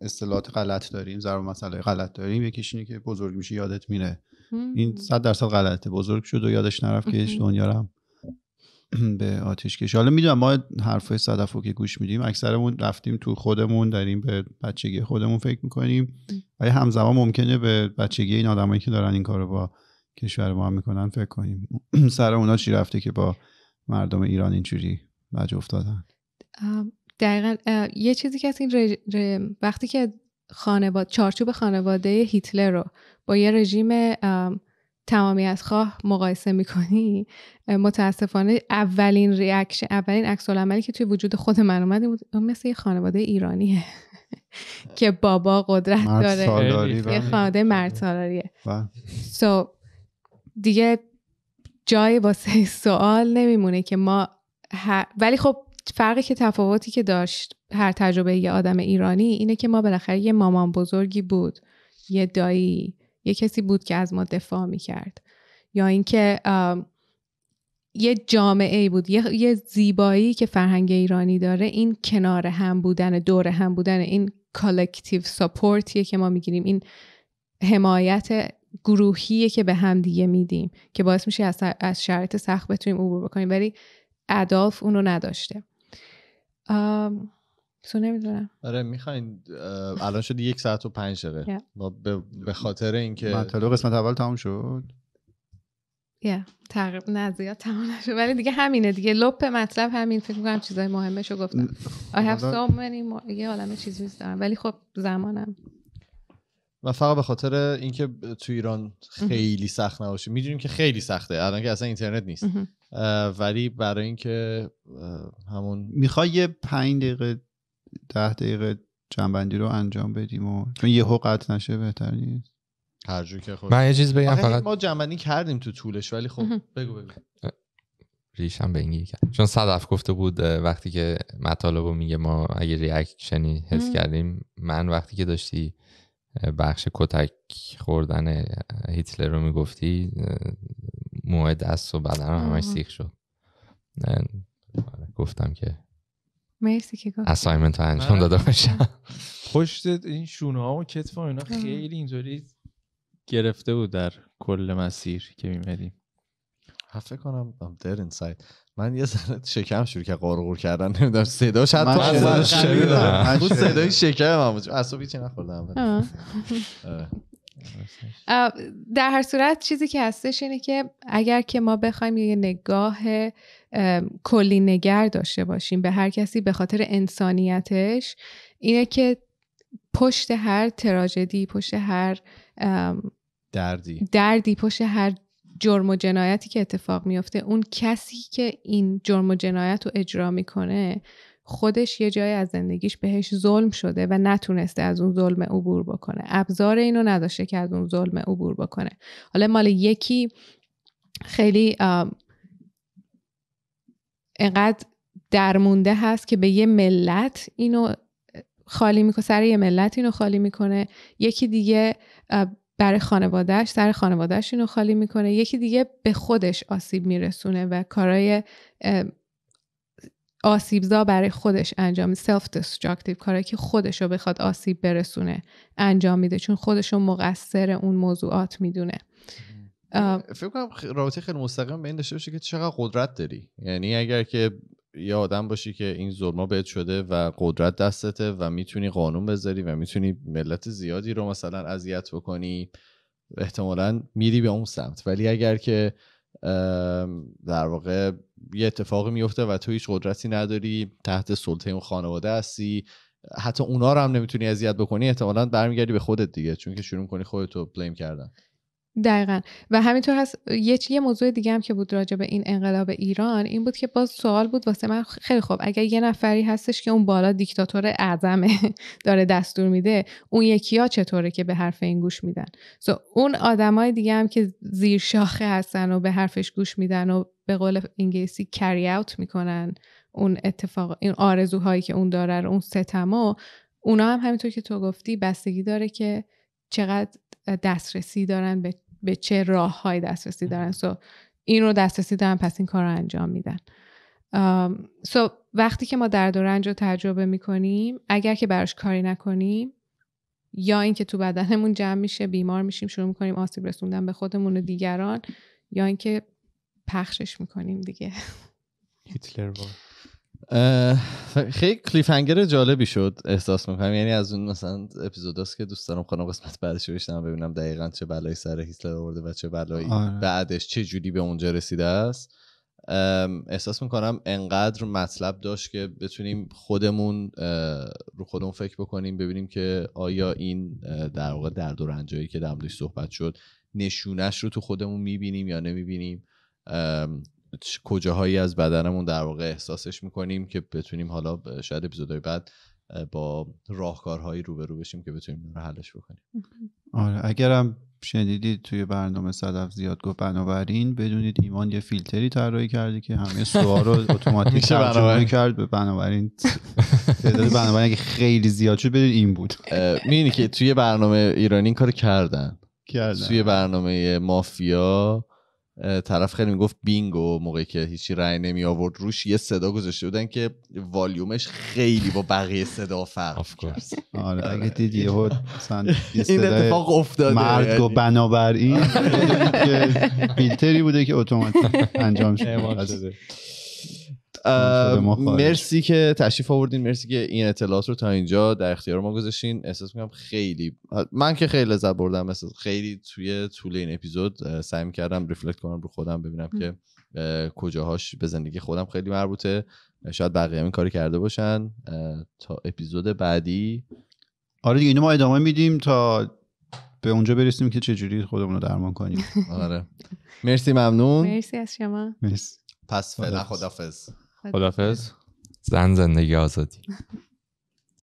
اصطلاحات غلط داریم ضرب مسئله غلط داریم یکیش اینه که بزرگ میشه یادت میره این صد درصد غلطه بزرگ شد و یادش نرفت که هیچ دنیا هم به آتش کشی حالا میدونم ما حرفای صدف رو که گوش میدیم اکثرمون رفتیم تو خودمون داریم به بچگی خودمون فکر میکنیم ولی همزمان ممکنه به بچگی این آدمایی که دارن این کارو با کشور ما هم میکنن فکر کنیم سر اونا چی رفته که با مردم ایران اینجوری لج افتادن دقیقا یه چیزی که از این وقتی که خانواد... چارچوب خانواده هیتلر رو با یه رژیم تمامی از خواه مقایسه میکنی متاسفانه اولین ریاکشن اولین عکس عملی که توی وجود خود من اومد مثل یه خانواده ایرانیه که بابا قدرت داره یه خانواده بله. مرد سو بله. دیگه جای واسه سوال نمیمونه که ما ولی خب فرقی که تفاوتی که داشت هر تجربه یه آدم ایرانی اینه که ما بالاخره یه مامان بزرگی بود یه دایی یه کسی بود که از ما دفاع میکرد یا اینکه یه جامعه ای بود یه،, زیبایی که فرهنگ ایرانی داره این کنار هم بودن دور هم بودن این کالکتیو سپورتیه که ما میگیریم این حمایت گروهیه که به هم دیگه میدیم که باعث میشه از شرایط سخت بتونیم عبور بکنیم ولی ادالف اونو نداشته تو نمیدونم آره میخواین الان شد یک ساعت و پنج دقیقه به خاطر اینکه مطلب قسمت اول تمام شد یا تقریب نه زیاد تمام نشد ولی دیگه همینه دیگه لپ مطلب همین فکر میکنم چیزای مهمش رو گفتم I have so many یه عالمه چیز میز دارم ولی خب زمانم و فقط به خاطر اینکه تو ایران خیلی سخت نباشه میدونیم که خیلی سخته الان که اصلا اینترنت نیست ولی برای اینکه همون میخوای یه پنج دقیقه ده دقیقه جنبندی رو انجام بدیم و چون یهو قطع نشه بهتر نیست هر که من یه چیز بگم فقط ما جنبندی کردیم تو طولش ولی خب بگو بگو ریشم بنگی کرد چون صدف گفته بود وقتی که مطالب رو میگه ما اگه ریاکشنی حس کردیم من وقتی که داشتی بخش کتک خوردن هیتلر رو میگفتی موهای دست و هم همش سیخ شد نه آره، گفتم که مرسی که گفت اسایمنت ها انجام داده باشم پشت این شونه ها و کتف ها اینا خیلی اینطوری گرفته بود در کل مسیر که میمیدیم هفته کنم I'm dead inside من یه ذره شکم شروع که قارقور کردن نمیدونم صدا شد من صدای شکم هم بود عصبی چی نخوردم در هر صورت چیزی که هستش اینه که اگر که ما بخوایم یه نگاه کلی نگر داشته باشیم به هر کسی به خاطر انسانیتش اینه که پشت هر تراژدی پشت هر دردی دردی پشت هر جرم و جنایتی که اتفاق میفته اون کسی که این جرم و جنایت رو اجرا میکنه خودش یه جایی از زندگیش بهش ظلم شده و نتونسته از اون ظلم عبور بکنه ابزار اینو نداشته که از اون ظلم عبور بکنه حالا مال یکی خیلی انقدر درمونده هست که به یه ملت اینو خالی میکنه سر یه ملت اینو خالی میکنه یکی دیگه برای خانوادهش سر خانوادهش اینو خالی میکنه یکی دیگه به خودش آسیب میرسونه و کارای آسیبزا برای خودش انجام سلف دستراکتیو کاری که خودش رو بخواد آسیب برسونه انجام میده چون خودش رو مقصر اون موضوعات میدونه فکر کنم رابطه خیلی مستقیم به این داشته باشه که چقدر قدرت داری یعنی اگر که یه آدم باشی که این ظلما بهت شده و قدرت دستته و میتونی قانون بذاری و میتونی ملت زیادی رو مثلا اذیت بکنی احتمالا میری به اون سمت ولی اگر که در واقع یه اتفاقی میفته و تو هیچ قدرتی نداری تحت سلطه اون خانواده هستی حتی اونا رو هم نمیتونی اذیت بکنی احتمالا برمیگردی به خودت دیگه چون که شروع کنی خودتو بلیم کردن دقیقا و همینطور هست یه, یه موضوع دیگه هم که بود راجع به این انقلاب ایران این بود که باز سوال بود واسه من خیلی خوب اگر یه نفری هستش که اون بالا دیکتاتور اعظمه داره دستور میده اون یکی ها چطوره که به حرف این گوش میدن سو اون آدمای دیگه هم که زیر شاخه هستن و به حرفش گوش میدن و به قول انگلیسی کری اوت میکنن اون اتفاق این آرزوهایی که اون داره اون ستما اونا هم همینطور که تو گفتی بستگی داره که چقدر دسترسی دارن به, چه راه های دسترسی دارن سو این رو دسترسی دارن پس این کار رو انجام میدن سو وقتی که ما درد و رنج رو تجربه میکنیم اگر که براش کاری نکنیم یا اینکه تو بدنمون جمع میشه بیمار میشیم شروع میکنیم آسیب رسوندن به خودمون و دیگران یا اینکه پخشش میکنیم دیگه هیتلر خیلی کلیفنگر جالبی شد احساس میکنم یعنی از اون مثلا اپیزوداست که دوست دارم خودم قسمت بعدش بشتم ببینم دقیقا چه بلایی سر هیتلر آورده و چه بلایی آره. بعدش چه جوری به اونجا رسیده است احساس میکنم انقدر مطلب داشت که بتونیم خودمون رو خودمون فکر بکنیم ببینیم که آیا این در واقع درد و رنجایی که در صحبت شد نشونش رو تو خودمون میبینیم یا نمیبینیم کجاهایی از بدنمون در واقع احساسش میکنیم که بتونیم حالا شاید اپیزودهای بعد با راهکارهایی روبرو بشیم که بتونیم رو حلش بکنیم آره اگرم شنیدید توی برنامه صدف زیاد گفت بنابراین بدونید ایمان یه فیلتری طراحی کرده که همه سوال رو اتوماتیک ترجمه کرد به بنابراین تعداد بنابراین اگه خیلی زیاد شد بدونید این بود میبینی که توی برنامه ایرانی این کار کردن کردن توی برنامه مافیا طرف خیلی میگفت بینگو موقعی که هیچی رأی نمی آورد روش یه صدا گذاشته بودن که والیومش خیلی با بقیه صدا فرق کرد آره اگه آره. دید یه این اتفاق افتاده مرد و یعنی. بنابراین بیلتری آره. بوده که اتوماتیک انجام شده مرسی که تشریف آوردین مرسی که این اطلاعات رو تا اینجا در اختیار ما گذاشتین احساس میکنم خیلی من که خیلی لذت بردم خیلی توی طول این اپیزود سعی کردم ریفلکت کنم رو خودم ببینم که کجاهاش به زندگی خودم خیلی مربوطه شاید بقیه این کاری کرده باشن تا اپیزود بعدی آره دیگه اینو ما ادامه میدیم تا به اونجا برسیم که چجوری خودمون رو درمان کنیم آره مرسی ممنون مرسی از شما مرسی پس فعلا خدافظ خدافز زن زندگی آزادی